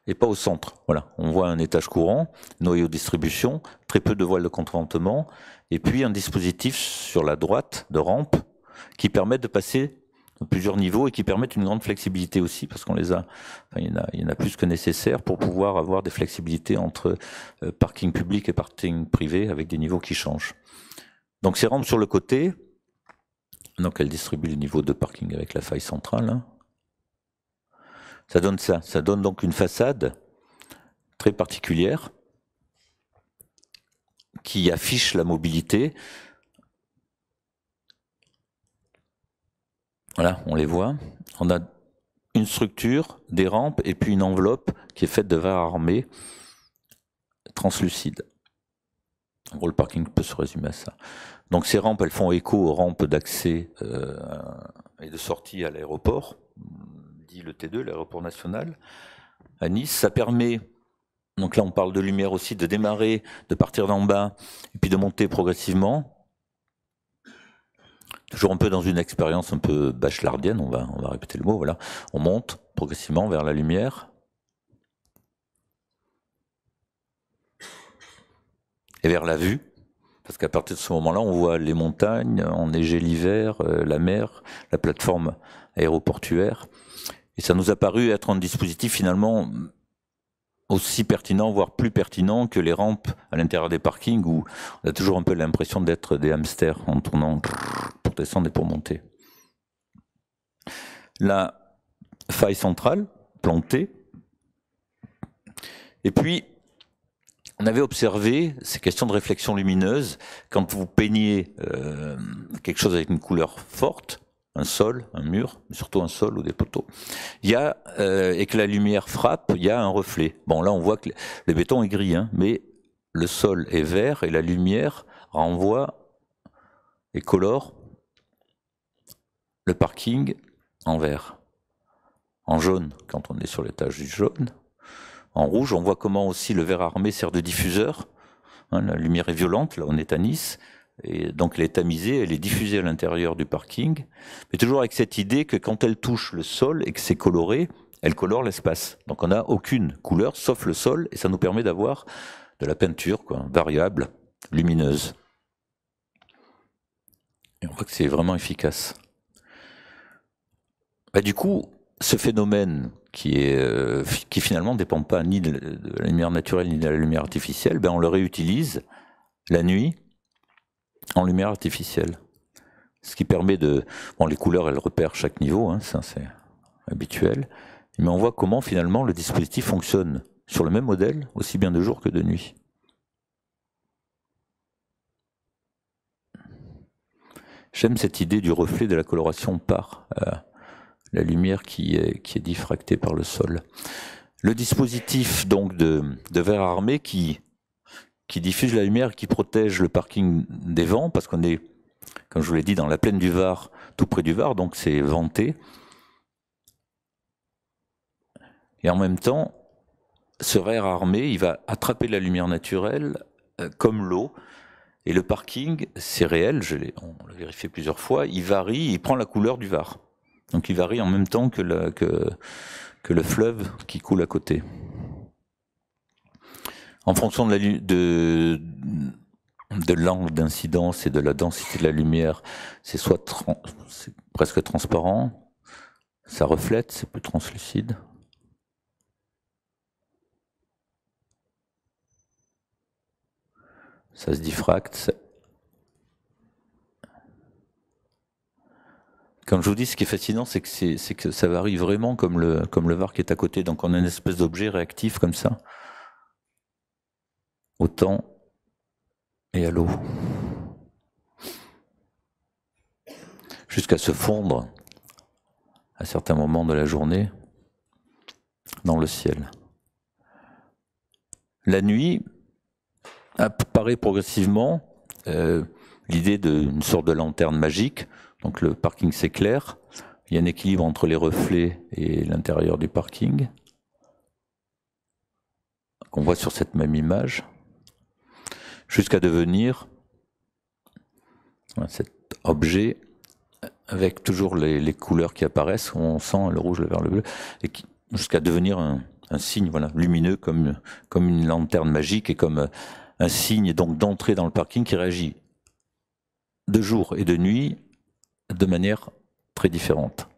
et pas au centre. Voilà, on voit un étage courant, noyau distribution, très peu de voiles de contreventement, et puis un dispositif sur la droite de rampe qui permet de passer plusieurs niveaux et qui permettent une grande flexibilité aussi parce qu'on les a, il, y en a plus que nécessaire pour pouvoir avoir des flexibilités entre euh, parking public et parking privé avec des niveaux qui changent. Donc ces rampes sur le côté, donc elle distribue le niveau de parking avec la faille centrale. Hein. Ça donne ça. Ça donne donc une façade très particulière qui affiche la mobilité. Voilà, on les voit. On a une structure, des rampes et puis une enveloppe qui est faite de verre armé translucide. En gros, le parking peut se résumer à ça. Donc ces rampes, elles font écho aux rampes d'accès euh, et de sortie à l'aéroport, dit le T2, l'aéroport national, à Nice. Ça permet, donc là on parle de lumière aussi, de démarrer, de partir d'en bas, et puis de monter progressivement. Toujours un peu dans une expérience un peu bachelardienne, on va répéter le mot, voilà. On monte progressivement vers la lumière. Et vers la vue. Parce qu'à partir de ce moment-là, on voit les montagnes, enneigées l'hiver, euh, la mer, la plateforme aéroportuaire. Et ça nous a paru être un dispositif finalement aussi pertinent, voire plus pertinent que les rampes à l'intérieur des parkings où on a toujours un peu l'impression d'être des hamsters en tournant [LAUGHS] pour descendre et pour monter. La faille centrale, plantée. Et puis, on avait observé ces questions de réflexion lumineuse quand vous peignez euh, quelque chose avec une couleur forte, un sol, un mur, surtout un sol ou des poteaux, euh, et que la lumière frappe, il y a un reflet. Bon, là, on voit que le béton est gris, hein, mais le sol est vert et la lumière renvoie et colore le parking en vert, en jaune quand on est sur l'étage du jaune, en rouge. On voit comment aussi le verre armé sert de diffuseur. Hein, la lumière est violente, là on est à Nice. Et donc elle est tamisée, elle est diffusée à l'intérieur du parking, mais toujours avec cette idée que quand elle touche le sol et que c'est coloré, elle colore l'espace. Donc on n'a aucune couleur sauf le sol, et ça nous permet d'avoir de la peinture variable, lumineuse. Et on voit que c'est vraiment efficace. Bah, du coup, ce phénomène qui, est, euh, qui finalement ne dépend pas ni de la lumière naturelle ni de la lumière artificielle, ben on le réutilise la nuit en lumière artificielle. Ce qui permet de... Bon, les couleurs, elles repèrent chaque niveau, hein, c'est habituel. Mais on voit comment finalement le dispositif fonctionne sur le même modèle, aussi bien de jour que de nuit. J'aime cette idée du reflet de la coloration par... Euh, la lumière qui est, qui est diffractée par le sol. Le dispositif donc de, verre armé qui, qui diffuse la lumière, qui protège le parking des vents, parce qu'on est, comme je vous l'ai dit, dans la plaine du Var, tout près du Var, donc c'est venté. Et en même temps, ce verre armé, il va attraper la lumière naturelle euh, comme l'eau. Et le parking, c'est réel, je on l'a vérifié plusieurs fois, il varie, il prend la couleur du Var. Donc il varie en même temps que, le fleuve qui coule à côté. En fonction de l'angle de, d'incidence et de la densité de la lumière, c'est soit presque transparent, ça reflète, c'est plus translucide. Ça se diffracte, Comme je vous dis, ce qui est fascinant, c'est que, ça varie vraiment comme le, comme VAR qui est à côté. Donc on a une espèce d'objet réactif comme ça. Au temps et à l'eau. Jusqu'à se fondre à certains moments de la journée dans le ciel. La nuit apparaît progressivement euh, l'idée d'une sorte de lanterne magique donc le parking s'éclaire, il y a un équilibre entre les reflets et l'intérieur du parking, qu'on voit sur cette même image, jusqu'à devenir cet objet avec toujours les, couleurs qui apparaissent, on sent le rouge, le vert, le bleu, et jusqu'à devenir un, signe voilà, lumineux comme, comme une lanterne magique et comme euh, un signe donc d'entrée dans le parking qui réagit de jour et de nuit de manière très différente.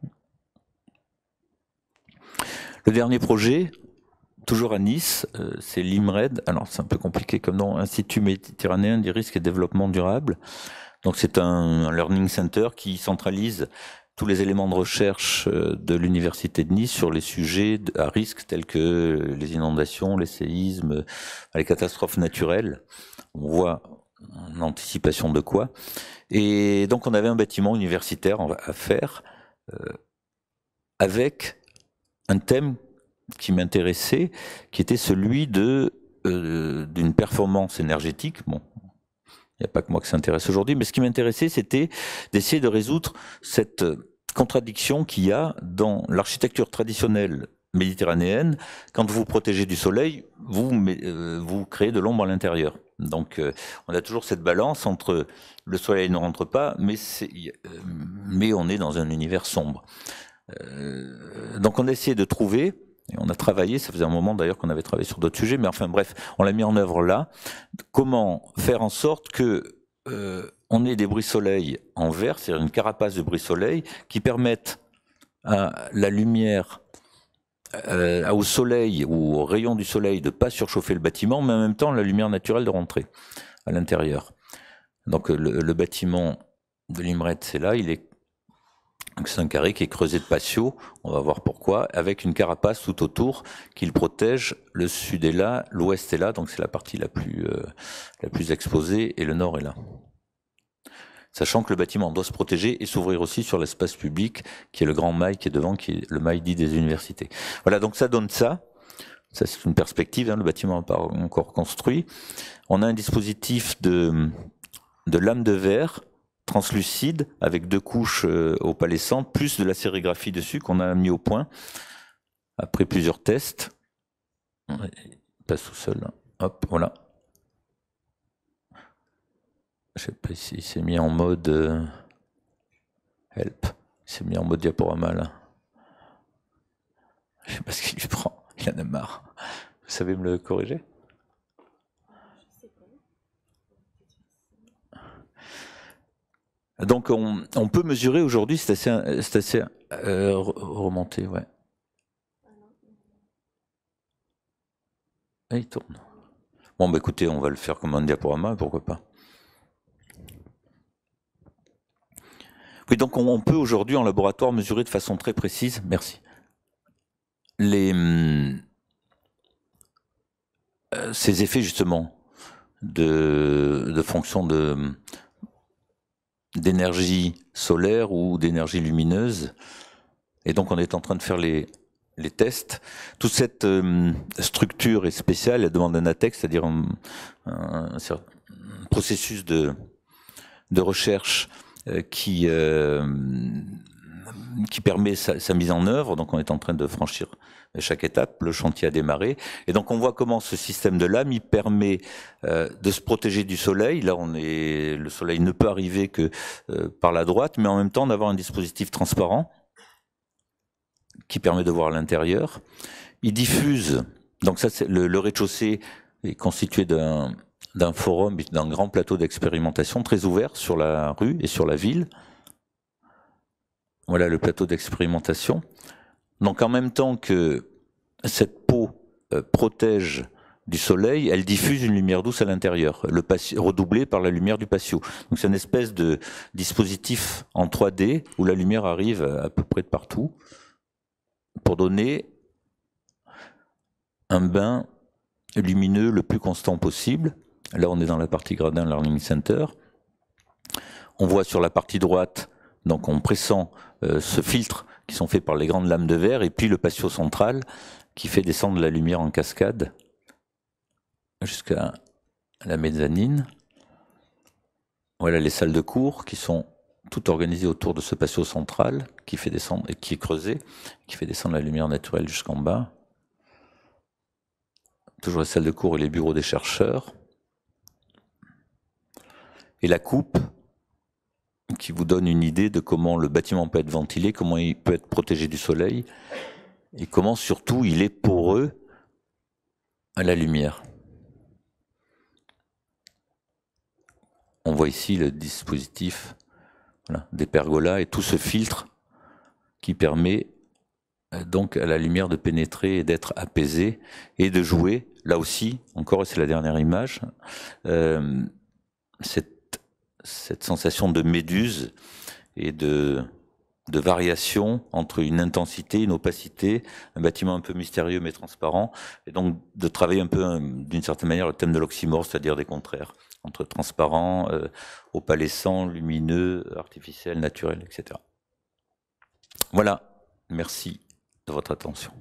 Le dernier projet, toujours à Nice, euh, c'est l'IMRED, alors c'est un peu compliqué comme nom, Institut méditerranéen des risques et développement durable. Donc c'est un learning center qui centralise tous les éléments de recherche euh, de l'université de Nice sur les sujets à risque tels que les inondations, les séismes, euh, les catastrophes naturelles. On voit en anticipation de quoi. Et donc on avait un bâtiment universitaire à faire euh, avec un thème qui m'intéressait, qui était celui de euh, d'une performance énergétique. Bon, il n'y a pas que moi qui s'intéresse aujourd'hui, mais ce qui m'intéressait, c'était d'essayer de résoudre cette contradiction qu'il y a dans l'architecture traditionnelle méditerranéenne. Quand vous protégez du soleil, vous, euh, vous créez de l'ombre à l'intérieur. Donc euh, on a toujours cette balance entre le soleil ne rentre pas, mais, euh, mais on est dans un univers sombre. Euh, donc on a essayé de trouver, et on a travaillé, ça faisait un moment d'ailleurs qu'on avait travaillé sur d'autres sujets, mais enfin bref, on l'a mis en œuvre là, comment faire en sorte que on ait des bruits soleil en vert, c'est-à-dire une carapace de bris-soleil, qui permettent à la lumière euh, au soleil ou au rayon du soleil de pas surchauffer le bâtiment, mais en même temps la lumière naturelle de rentrer à l'intérieur. Donc le, bâtiment de l'Imrette, c'est là, il est c'est un carré qui est creusé de patio, on va voir pourquoi, avec une carapace tout autour qui le protège. Le sud est là, l'ouest est là, donc c'est la partie la plus, euh, la plus exposée, et le nord est là sachant que le bâtiment doit se protéger et s'ouvrir aussi sur l'espace public, qui est le grand maille qui est devant, qui est le mail dit des universités. Voilà, donc ça donne ça. Ça, c'est une perspective, hein, le bâtiment n'est pas encore construit. On a un dispositif de, de lame de verre translucide avec deux couches au euh, opalescentes, plus de la sérigraphie dessus qu'on a mis au point après plusieurs tests. Pas tout seul. Hop, voilà. Je sais pas s'il s'est mis en mode euh, help. Il s'est mis en mode diaporama là. Je sais pas ce qu'il lui prend. Il en a marre. Vous savez me le corriger Donc on, peut mesurer aujourd'hui, c'est assez, assez euh, remonté, ouais. Ah, il tourne. Bon, bah écoutez, on va le faire comme un diaporama, pourquoi pas. Et donc on, peut aujourd'hui en laboratoire mesurer de façon très précise, merci, hum, euh, ces effets justement de, fonction hum, d'énergie solaire ou d'énergie lumineuse. Et donc on est en train de faire les, tests. Toute cette hum, structure est spéciale, elle demande un ATEX, c'est-à-dire un, processus de recherche euh, qui euh, qui permet sa, sa, mise en œuvre. Donc, on est en train de franchir chaque étape. Le chantier a démarré. Et donc, on voit comment ce système de lame, il permet euh, de se protéger du soleil. Là, on est, le soleil ne peut arriver que par la droite, mais en même temps d'avoir un dispositif transparent qui permet de voir l'intérieur. Il diffuse. Donc, ça, c'est le rez-de-chaussée est constitué d'un d'un forum, d'un grand plateau d'expérimentation très ouvert sur la rue et sur la ville. Voilà le plateau d'expérimentation. Donc en même temps que cette peau euh, protège du soleil, elle diffuse une lumière douce à l'intérieur, redoublée par la lumière du patio. Donc c'est une espèce de dispositif en 3D où la lumière arrive à peu près de partout pour donner un bain lumineux le plus constant possible. Là, on est dans la partie gradin Learning Center. On voit sur la partie droite, donc on pressent euh, ce filtre qui sont faits par les grandes lames de verre, et puis le patio central qui fait descendre la lumière en cascade jusqu'à la mezzanine. Voilà les salles de cours qui sont toutes organisées autour de ce patio central qui fait descendre et qui est creusé, qui fait descendre la lumière naturelle jusqu'en bas. Toujours les salles de cours et les bureaux des chercheurs et la coupe qui vous donne une idée de comment le bâtiment peut être ventilé, comment il peut être protégé du soleil et comment surtout il est poreux à la lumière. On voit ici le dispositif des pergolas et tout ce filtre qui permet euh, donc à la lumière de pénétrer et d'être apaisée et de jouer, là aussi, encore, c'est la dernière image, euh, cette cette sensation de méduse et de, de variation entre une intensité, une opacité, un bâtiment un peu mystérieux mais transparent, et donc de travailler un peu euh, d'une certaine manière le thème de l'oxymore, c'est-à-dire des contraires, entre transparent, euh, opalescent, lumineux, artificiel, naturel, etc. Voilà, merci de votre attention.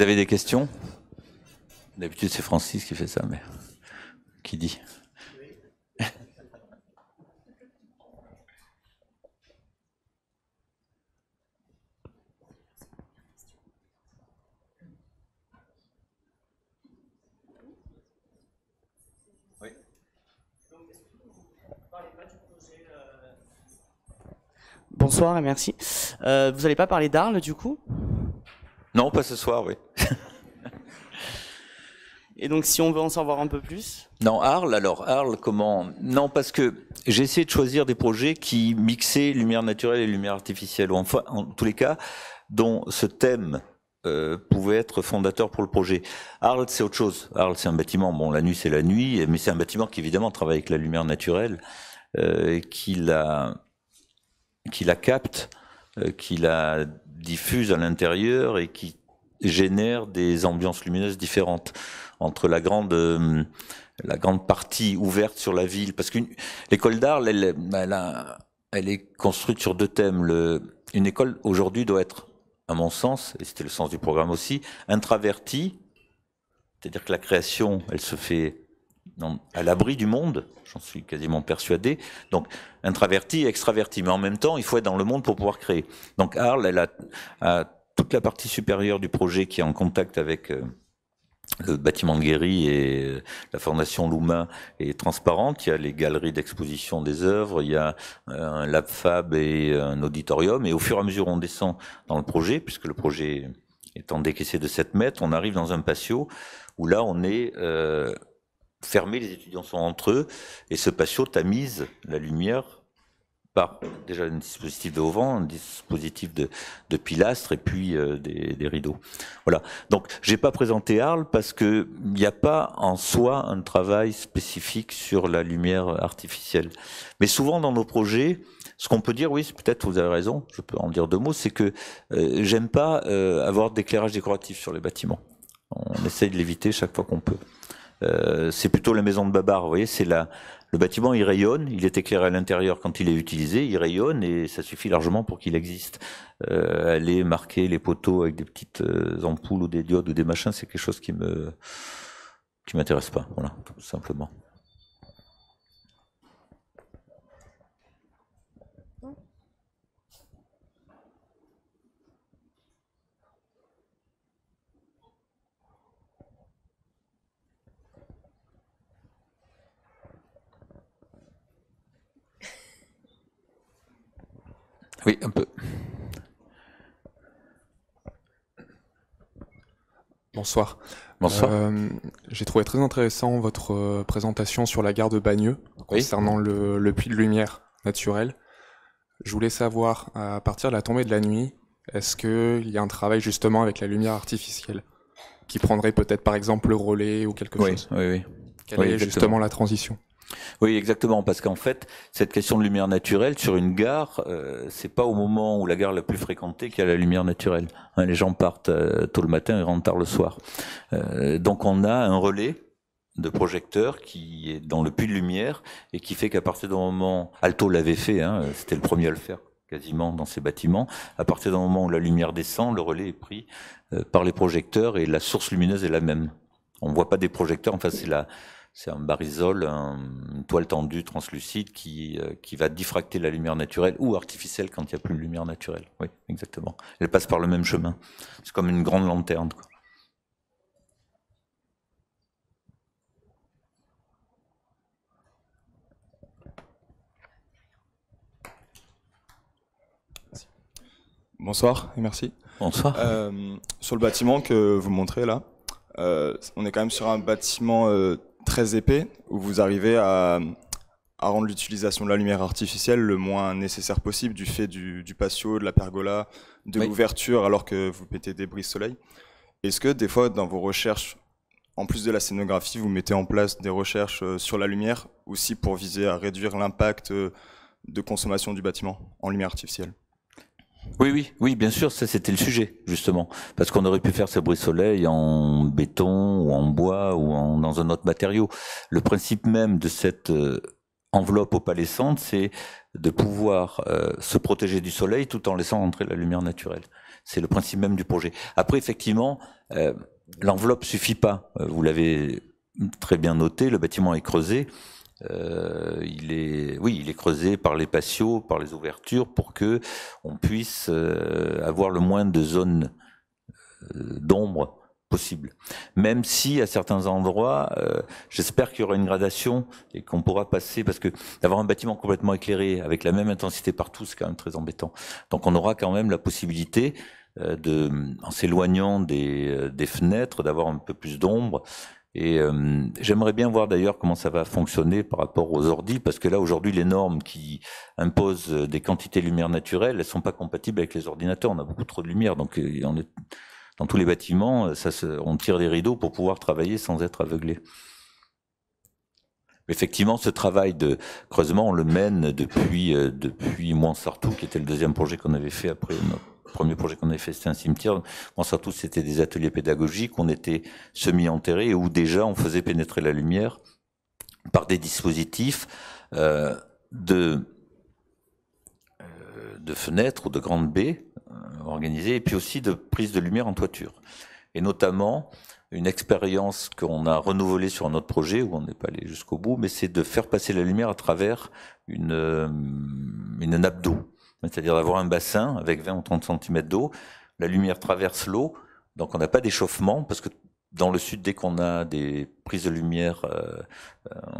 Vous avez des questions D'habitude, c'est Francis qui fait ça, mais qui dit Bonsoir et merci. Euh, vous n'allez pas parler d'Arles du coup Non, pas ce soir, oui. Et donc, si on veut en savoir un peu plus Non, Arles, alors, Arles, comment Non, parce que j'ai essayé de choisir des projets qui mixaient lumière naturelle et lumière artificielle, ou en tous les cas, dont ce thème euh, pouvait être fondateur pour le projet. Arles, c'est autre chose. Arles, c'est un bâtiment, bon, la nuit, c'est la nuit, mais c'est un bâtiment qui, évidemment, travaille avec la lumière naturelle, euh, qui la, qui la capte, euh, qui la diffuse à l'intérieur et qui génère des ambiances lumineuses différentes entre la grande euh, la grande partie ouverte sur la ville parce que l'école d'art elle, elle, est construite sur deux thèmes le une école aujourd'hui doit être à mon sens et c'était le sens du programme aussi intravertie c'est-à-dire que la création elle se fait à l'abri du monde, j'en suis quasiment persuadé. Donc, intraverti, extraverti, mais en même temps, il faut être dans le monde pour pouvoir créer. Donc, Arles, elle a, toute la partie supérieure du projet qui est en contact avec euh, le bâtiment de Guéry et euh, la fondation Louma est transparente. Il y a les galeries d'exposition des œuvres, il y a euh, un lab fab et euh, un auditorium. Et au fur et à mesure, on descend dans le projet, puisque le projet est en décaissé de 7 mètres, on arrive dans un patio où là, on est fermé, les étudiants sont entre eux, et ce patio tamise la lumière par déjà un dispositif de vent, un dispositif de, de pilastres et puis euh, des, rideaux. Voilà. Donc, j'ai pas présenté Arles parce que il n'y a pas en soi un travail spécifique sur la lumière artificielle. Mais souvent dans nos projets, ce qu'on peut dire, oui, peut-être vous avez raison, je peux en dire deux mots, c'est que euh, j'aime pas euh, avoir d'éclairage décoratif sur les bâtiments. On essaye de l'éviter chaque fois qu'on peut. c'est plutôt la maison de Babar, vous voyez, c'est la le bâtiment, il rayonne, il est éclairé à l'intérieur quand il est utilisé, il rayonne et ça suffit largement pour qu'il existe. Euh, aller marquer les poteaux avec des petites euh, ampoules ou des diodes ou des machins, c'est quelque chose qui me qui m'intéresse pas, voilà, tout simplement. Oui, un peu. Bonsoir. Bonsoir. Euh, j'ai trouvé très intéressant votre euh, présentation sur la gare de Bagneux concernant le, puits de lumière naturel. Je voulais savoir, à partir de la tombée de la nuit, est-ce qu'il y a un travail justement avec la lumière artificielle qui prendrait peut-être par exemple le relais ou quelque chose Oui, oui. Quelle est justement la transition oui, exactement, parce qu'en fait, cette question de lumière naturelle sur une gare, euh, c'est pas au moment où la gare la plus fréquentée qu'il y a la lumière naturelle. Hein. les gens partent euh, tôt le matin et rentrent tard le soir. Euh, donc on a un relais de projecteurs qui est dans le puits de lumière et qui fait qu'à partir d'un moment, Alto l'avait fait, hein, euh, c'était le premier à le faire quasiment dans ces bâtiments, à partir du moment où la lumière descend, le relais est pris par les projecteurs et la source lumineuse est la même. On ne voit pas des projecteurs, enfin c'est la c'est un barisol, une toile tendue translucide euh, qui, va diffracter la lumière naturelle ou artificielle quand il n'y a plus de lumière naturelle. Oui, exactement. Elle passe par le même chemin. C'est comme une grande lanterne. Bonsoir et merci. Bonsoir. Euh, sur le bâtiment que vous montrez là, euh, on est quand même sur un bâtiment très épais où vous arrivez à, rendre l'utilisation de la lumière artificielle le moins nécessaire possible du fait du, patio, de la pergola, de l'ouverture alors que vous pétez des brises soleil. Est-ce que des fois dans vos recherches, en plus de la scénographie, vous mettez en place des recherches euh, sur la lumière aussi pour viser à réduire l'impact euh, de consommation du bâtiment en lumière artificielle oui, oui, oui, bien sûr, ça c'était le sujet, justement. Parce qu'on aurait pu faire ce brise-soleil en béton ou en bois ou dans un autre matériau. Le principe même de cette euh, enveloppe opalescente, c'est de pouvoir euh, se protéger du soleil tout en laissant entrer la lumière naturelle. C'est le principe même du projet. Après, effectivement, euh, l'enveloppe suffit pas. Vous l'avez très bien noté, le bâtiment est creusé. Euh, il est, oui, il est creusé par les patios, par les ouvertures, pour que on puisse euh, avoir le moins de zones euh, d'ombre possible. Même si à certains endroits, j'espère qu'il y aura une gradation et qu'on pourra passer, parce que d'avoir un bâtiment complètement éclairé avec la même intensité partout, c'est quand même très embêtant. Donc on aura quand même la possibilité, de, en s'éloignant des, des fenêtres, d'avoir un peu plus d'ombre et euh, j'aimerais bien voir d'ailleurs comment ça va fonctionner par rapport aux ordi, parce que là aujourd'hui les normes qui imposent des quantités de lumière naturelle, elles sont pas compatibles avec les ordinateurs. On a beaucoup trop de lumière, donc euh, on est, dans tous les bâtiments, euh, ça on tire les rideaux pour pouvoir travailler sans être aveuglé. Effectivement, ce travail de creusement, on le mène depuis depuis Moinsartou, qui était le deuxième projet qu'on avait fait après notre le premier projet qu'on avait fait, c'était un cimetière. On surtout, c'était des ateliers pédagogiques. On était semi-enterrés où déjà on faisait pénétrer la lumière par des dispositifs euh, euh, de, fenêtres ou de grandes baies euh, organisées, et puis aussi de prise de lumière en toiture. Et notamment, une expérience qu'on a renouvelée sur un autre projet, où on n'est pas allé jusqu'au bout, mais c'est de faire passer la lumière à travers une, une nappe d'eau c'est-à-dire d'avoir un bassin avec 20 ou 30 cm d'eau, la lumière traverse l'eau, donc on n'a pas d'échauffement, parce que dans le sud, dès qu'on a des prises de lumière euh,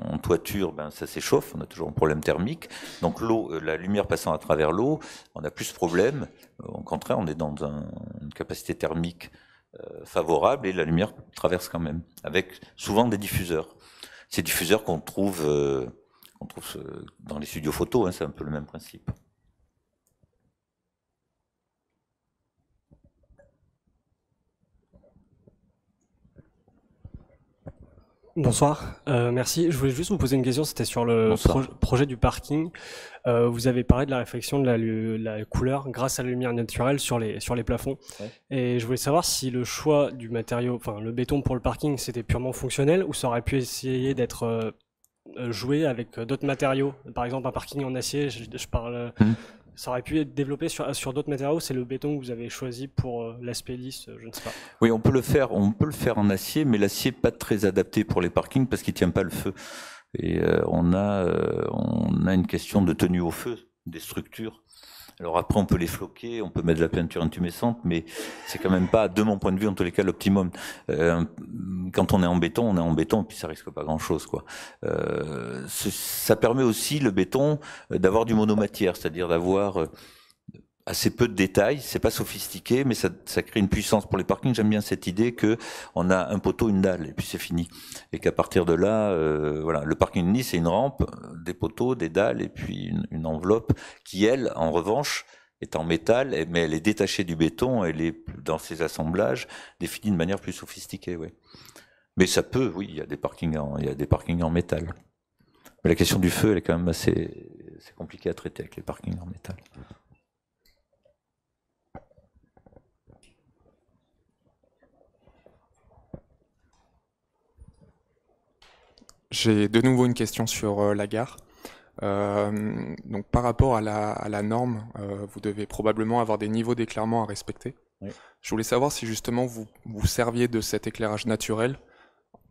en toiture, ben, ça s'échauffe, on a toujours un problème thermique. Donc l'eau, euh, la lumière passant à travers l'eau, on n'a plus de problème. Au contraire, on est dans une capacité thermique euh, favorable et la lumière traverse quand même, avec souvent des diffuseurs. Ces diffuseurs qu'on trouve, trouve dans les studios photos, hein, c'est un peu le même principe. Mm. Bonsoir, euh, merci. Je voulais juste vous poser une question, c'était sur le projet du parking. Euh, vous avez parlé de la réflexion de la, la, couleur grâce à la lumière naturelle sur les, sur les plafonds. Et je voulais savoir si le choix du matériau, enfin le béton pour le parking, c'était purement fonctionnel ou ça aurait pu essayer d'être euh, joué avec d'autres matériaux. Par exemple un parking en acier, je, parle... Mm ça aurait pu être développé sur, d'autres matériaux. C'est le béton que vous avez choisi pour euh, l'aspect lisse, euh, je ne sais pas. Oui, on peut le faire, on peut le faire en acier, mais l'acier pas très adapté pour les parkings parce qu'il tient pas le feu. Et euh, on a, on a une question de tenue au feu des structures alors après, on peut les floquer, on peut mettre de la peinture intumescente, mais c'est quand même pas, de mon point de vue, en tous les cas, l'optimum. Euh, quand on est en béton, on est en béton, puis ça risque pas grand-chose, quoi. Euh, ça permet aussi le béton euh, d'avoir du monomatière, c'est-à-dire d'avoir assez peu de détails, c'est pas sophistiqué, mais ça, crée une puissance pour les parkings. J'aime bien cette idée qu'on a un poteau, une dalle, et puis c'est fini. Et qu'à partir de là, euh, voilà, le parking de Nice, c'est une rampe, des poteaux, des dalles, et puis une, enveloppe qui, elle, en revanche, est en métal, mais elle est détachée du béton, elle est dans ses assemblages définie de manière plus sophistiquée, Mais ça peut, oui, il y a des parkings en, en métal. Mais la question du feu, elle est quand même assez compliquée à traiter avec les parkings en métal. J'ai de nouveau une question sur euh, la gare. Euh, donc par rapport à la, norme, euh, vous devez probablement avoir des niveaux d'éclairement à respecter. Je voulais savoir si justement vous vous serviez de cet éclairage naturel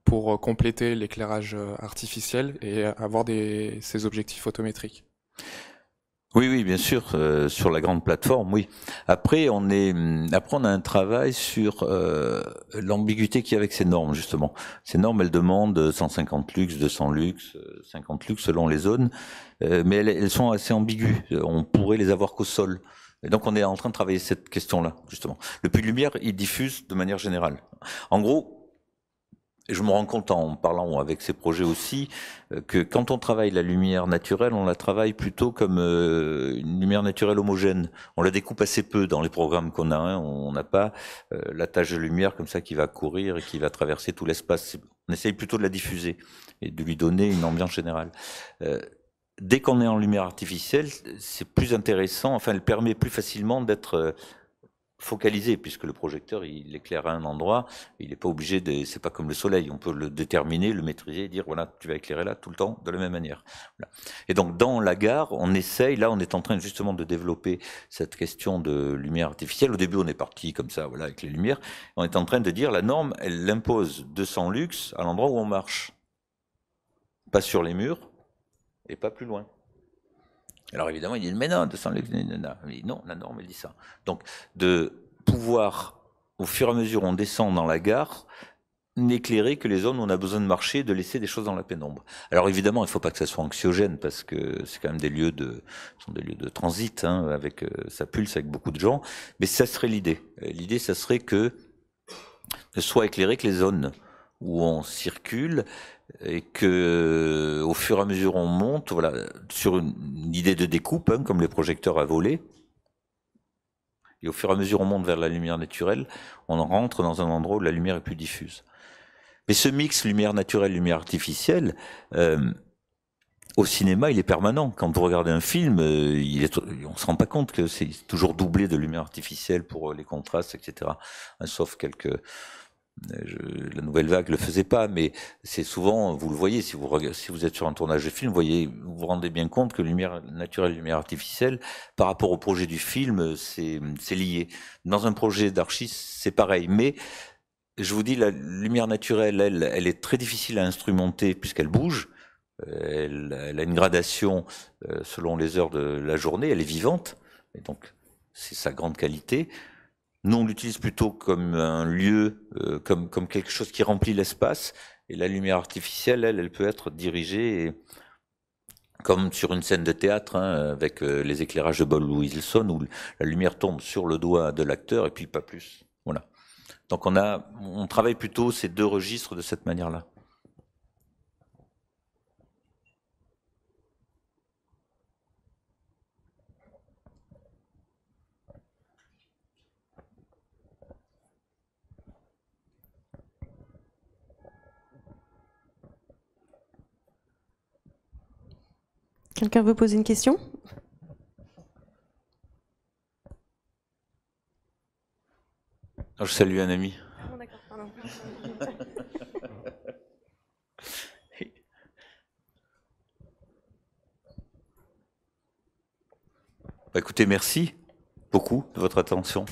pour compléter l'éclairage artificiel et avoir des, ces objectifs photométriques. Oui, oui, bien sûr, euh, sur la grande plateforme, oui. Après, on est, hum, après, on a un travail sur euh, l'ambiguïté qu'il y a avec ces normes, justement. Ces normes, elles demandent 150 lux, 200 lux, 50 lux selon les zones, euh, mais elles, sont assez ambiguës. On pourrait les avoir qu'au sol. Et donc, on est en train de travailler cette question-là, justement. Le puits de lumière, il diffuse de manière générale. En gros, et je me rends compte en parlant avec ces projets aussi euh, que quand on travaille la lumière naturelle, on la travaille plutôt comme euh, une lumière naturelle homogène. On la découpe assez peu dans les programmes qu'on a. Hein, on n'a pas euh, la tâche de lumière comme ça qui va courir et qui va traverser tout l'espace. On essaye plutôt de la diffuser et de lui donner une ambiance générale dès qu'on est en lumière artificielle, c'est plus intéressant, enfin, elle permet plus facilement d'être focalisé, puisque le projecteur, il éclaire à un endroit, il n'est pas obligé de... C'est pas comme le soleil, on peut le déterminer, le maîtriser, dire, voilà, tu vas éclairer là tout le temps, de la même manière. Et donc, dans la gare, on essaye, là, on est en train justement de développer cette question de lumière artificielle. Au début, on est parti comme ça, voilà, avec les lumières. On est en train de dire, la norme, elle l'impose 200 lux à l'endroit où on marche. Pas sur les murs, et pas plus loin. Alors évidemment, il dit, mais non, de le Il dit, non, la norme, elle dit ça. Donc, de pouvoir, au fur et à mesure, on descend dans la gare, n'éclairer que les zones où on a besoin de marcher, de laisser des choses dans la pénombre. Alors évidemment, il ne faut pas que ça soit anxiogène parce que c'est quand même des lieux de, sont des lieux de transit hein, avec sa euh, ça pulse avec beaucoup de gens. Mais ça serait l'idée. Euh, l'idée, ça serait que soit éclairé que les zones où on circule et que euh, au fur et à mesure on monte, voilà, sur une, idée de découpe, hein, comme les projecteurs à voler, et au fur et à mesure on monte vers la lumière naturelle, on rentre dans un endroit où la lumière est plus diffuse. Mais ce mix lumière naturelle, lumière artificielle, euh, au cinéma, il est permanent. Quand vous regardez un film, euh, on ne se rend pas compte que c'est toujours doublé de lumière artificielle pour les contrastes, etc. sauf quelques la nouvelle vague le faisait pas, mais c'est souvent, vous le voyez, si vous, si vous êtes sur un tournage de film, vous, voyez, vous vous rendez bien compte que lumière naturelle, lumière artificielle, par rapport au projet du film, c'est lié. Dans un projet d'archi, c'est pareil, mais je vous dis, la lumière naturelle, elle, est très difficile à instrumenter puisqu'elle bouge. Elle, elle, a une gradation euh, selon les heures de la journée. Elle est vivante, et donc c'est sa grande qualité. Nous, on l'utilise plutôt comme un lieu, euh, comme, comme quelque chose qui remplit l'espace. Et la lumière artificielle, elle, elle peut être dirigée comme sur une scène de théâtre, hein, avec euh, les éclairages de Bob Wilson, où la lumière tombe sur le doigt de l'acteur et puis pas plus. Voilà. Donc on, a, on travaille plutôt ces deux registres de cette manière-là. Quelqu'un veut poser une question ah, Je salue un ami. Ah, [LAUGHS] bah, écoutez, merci beaucoup de votre attention.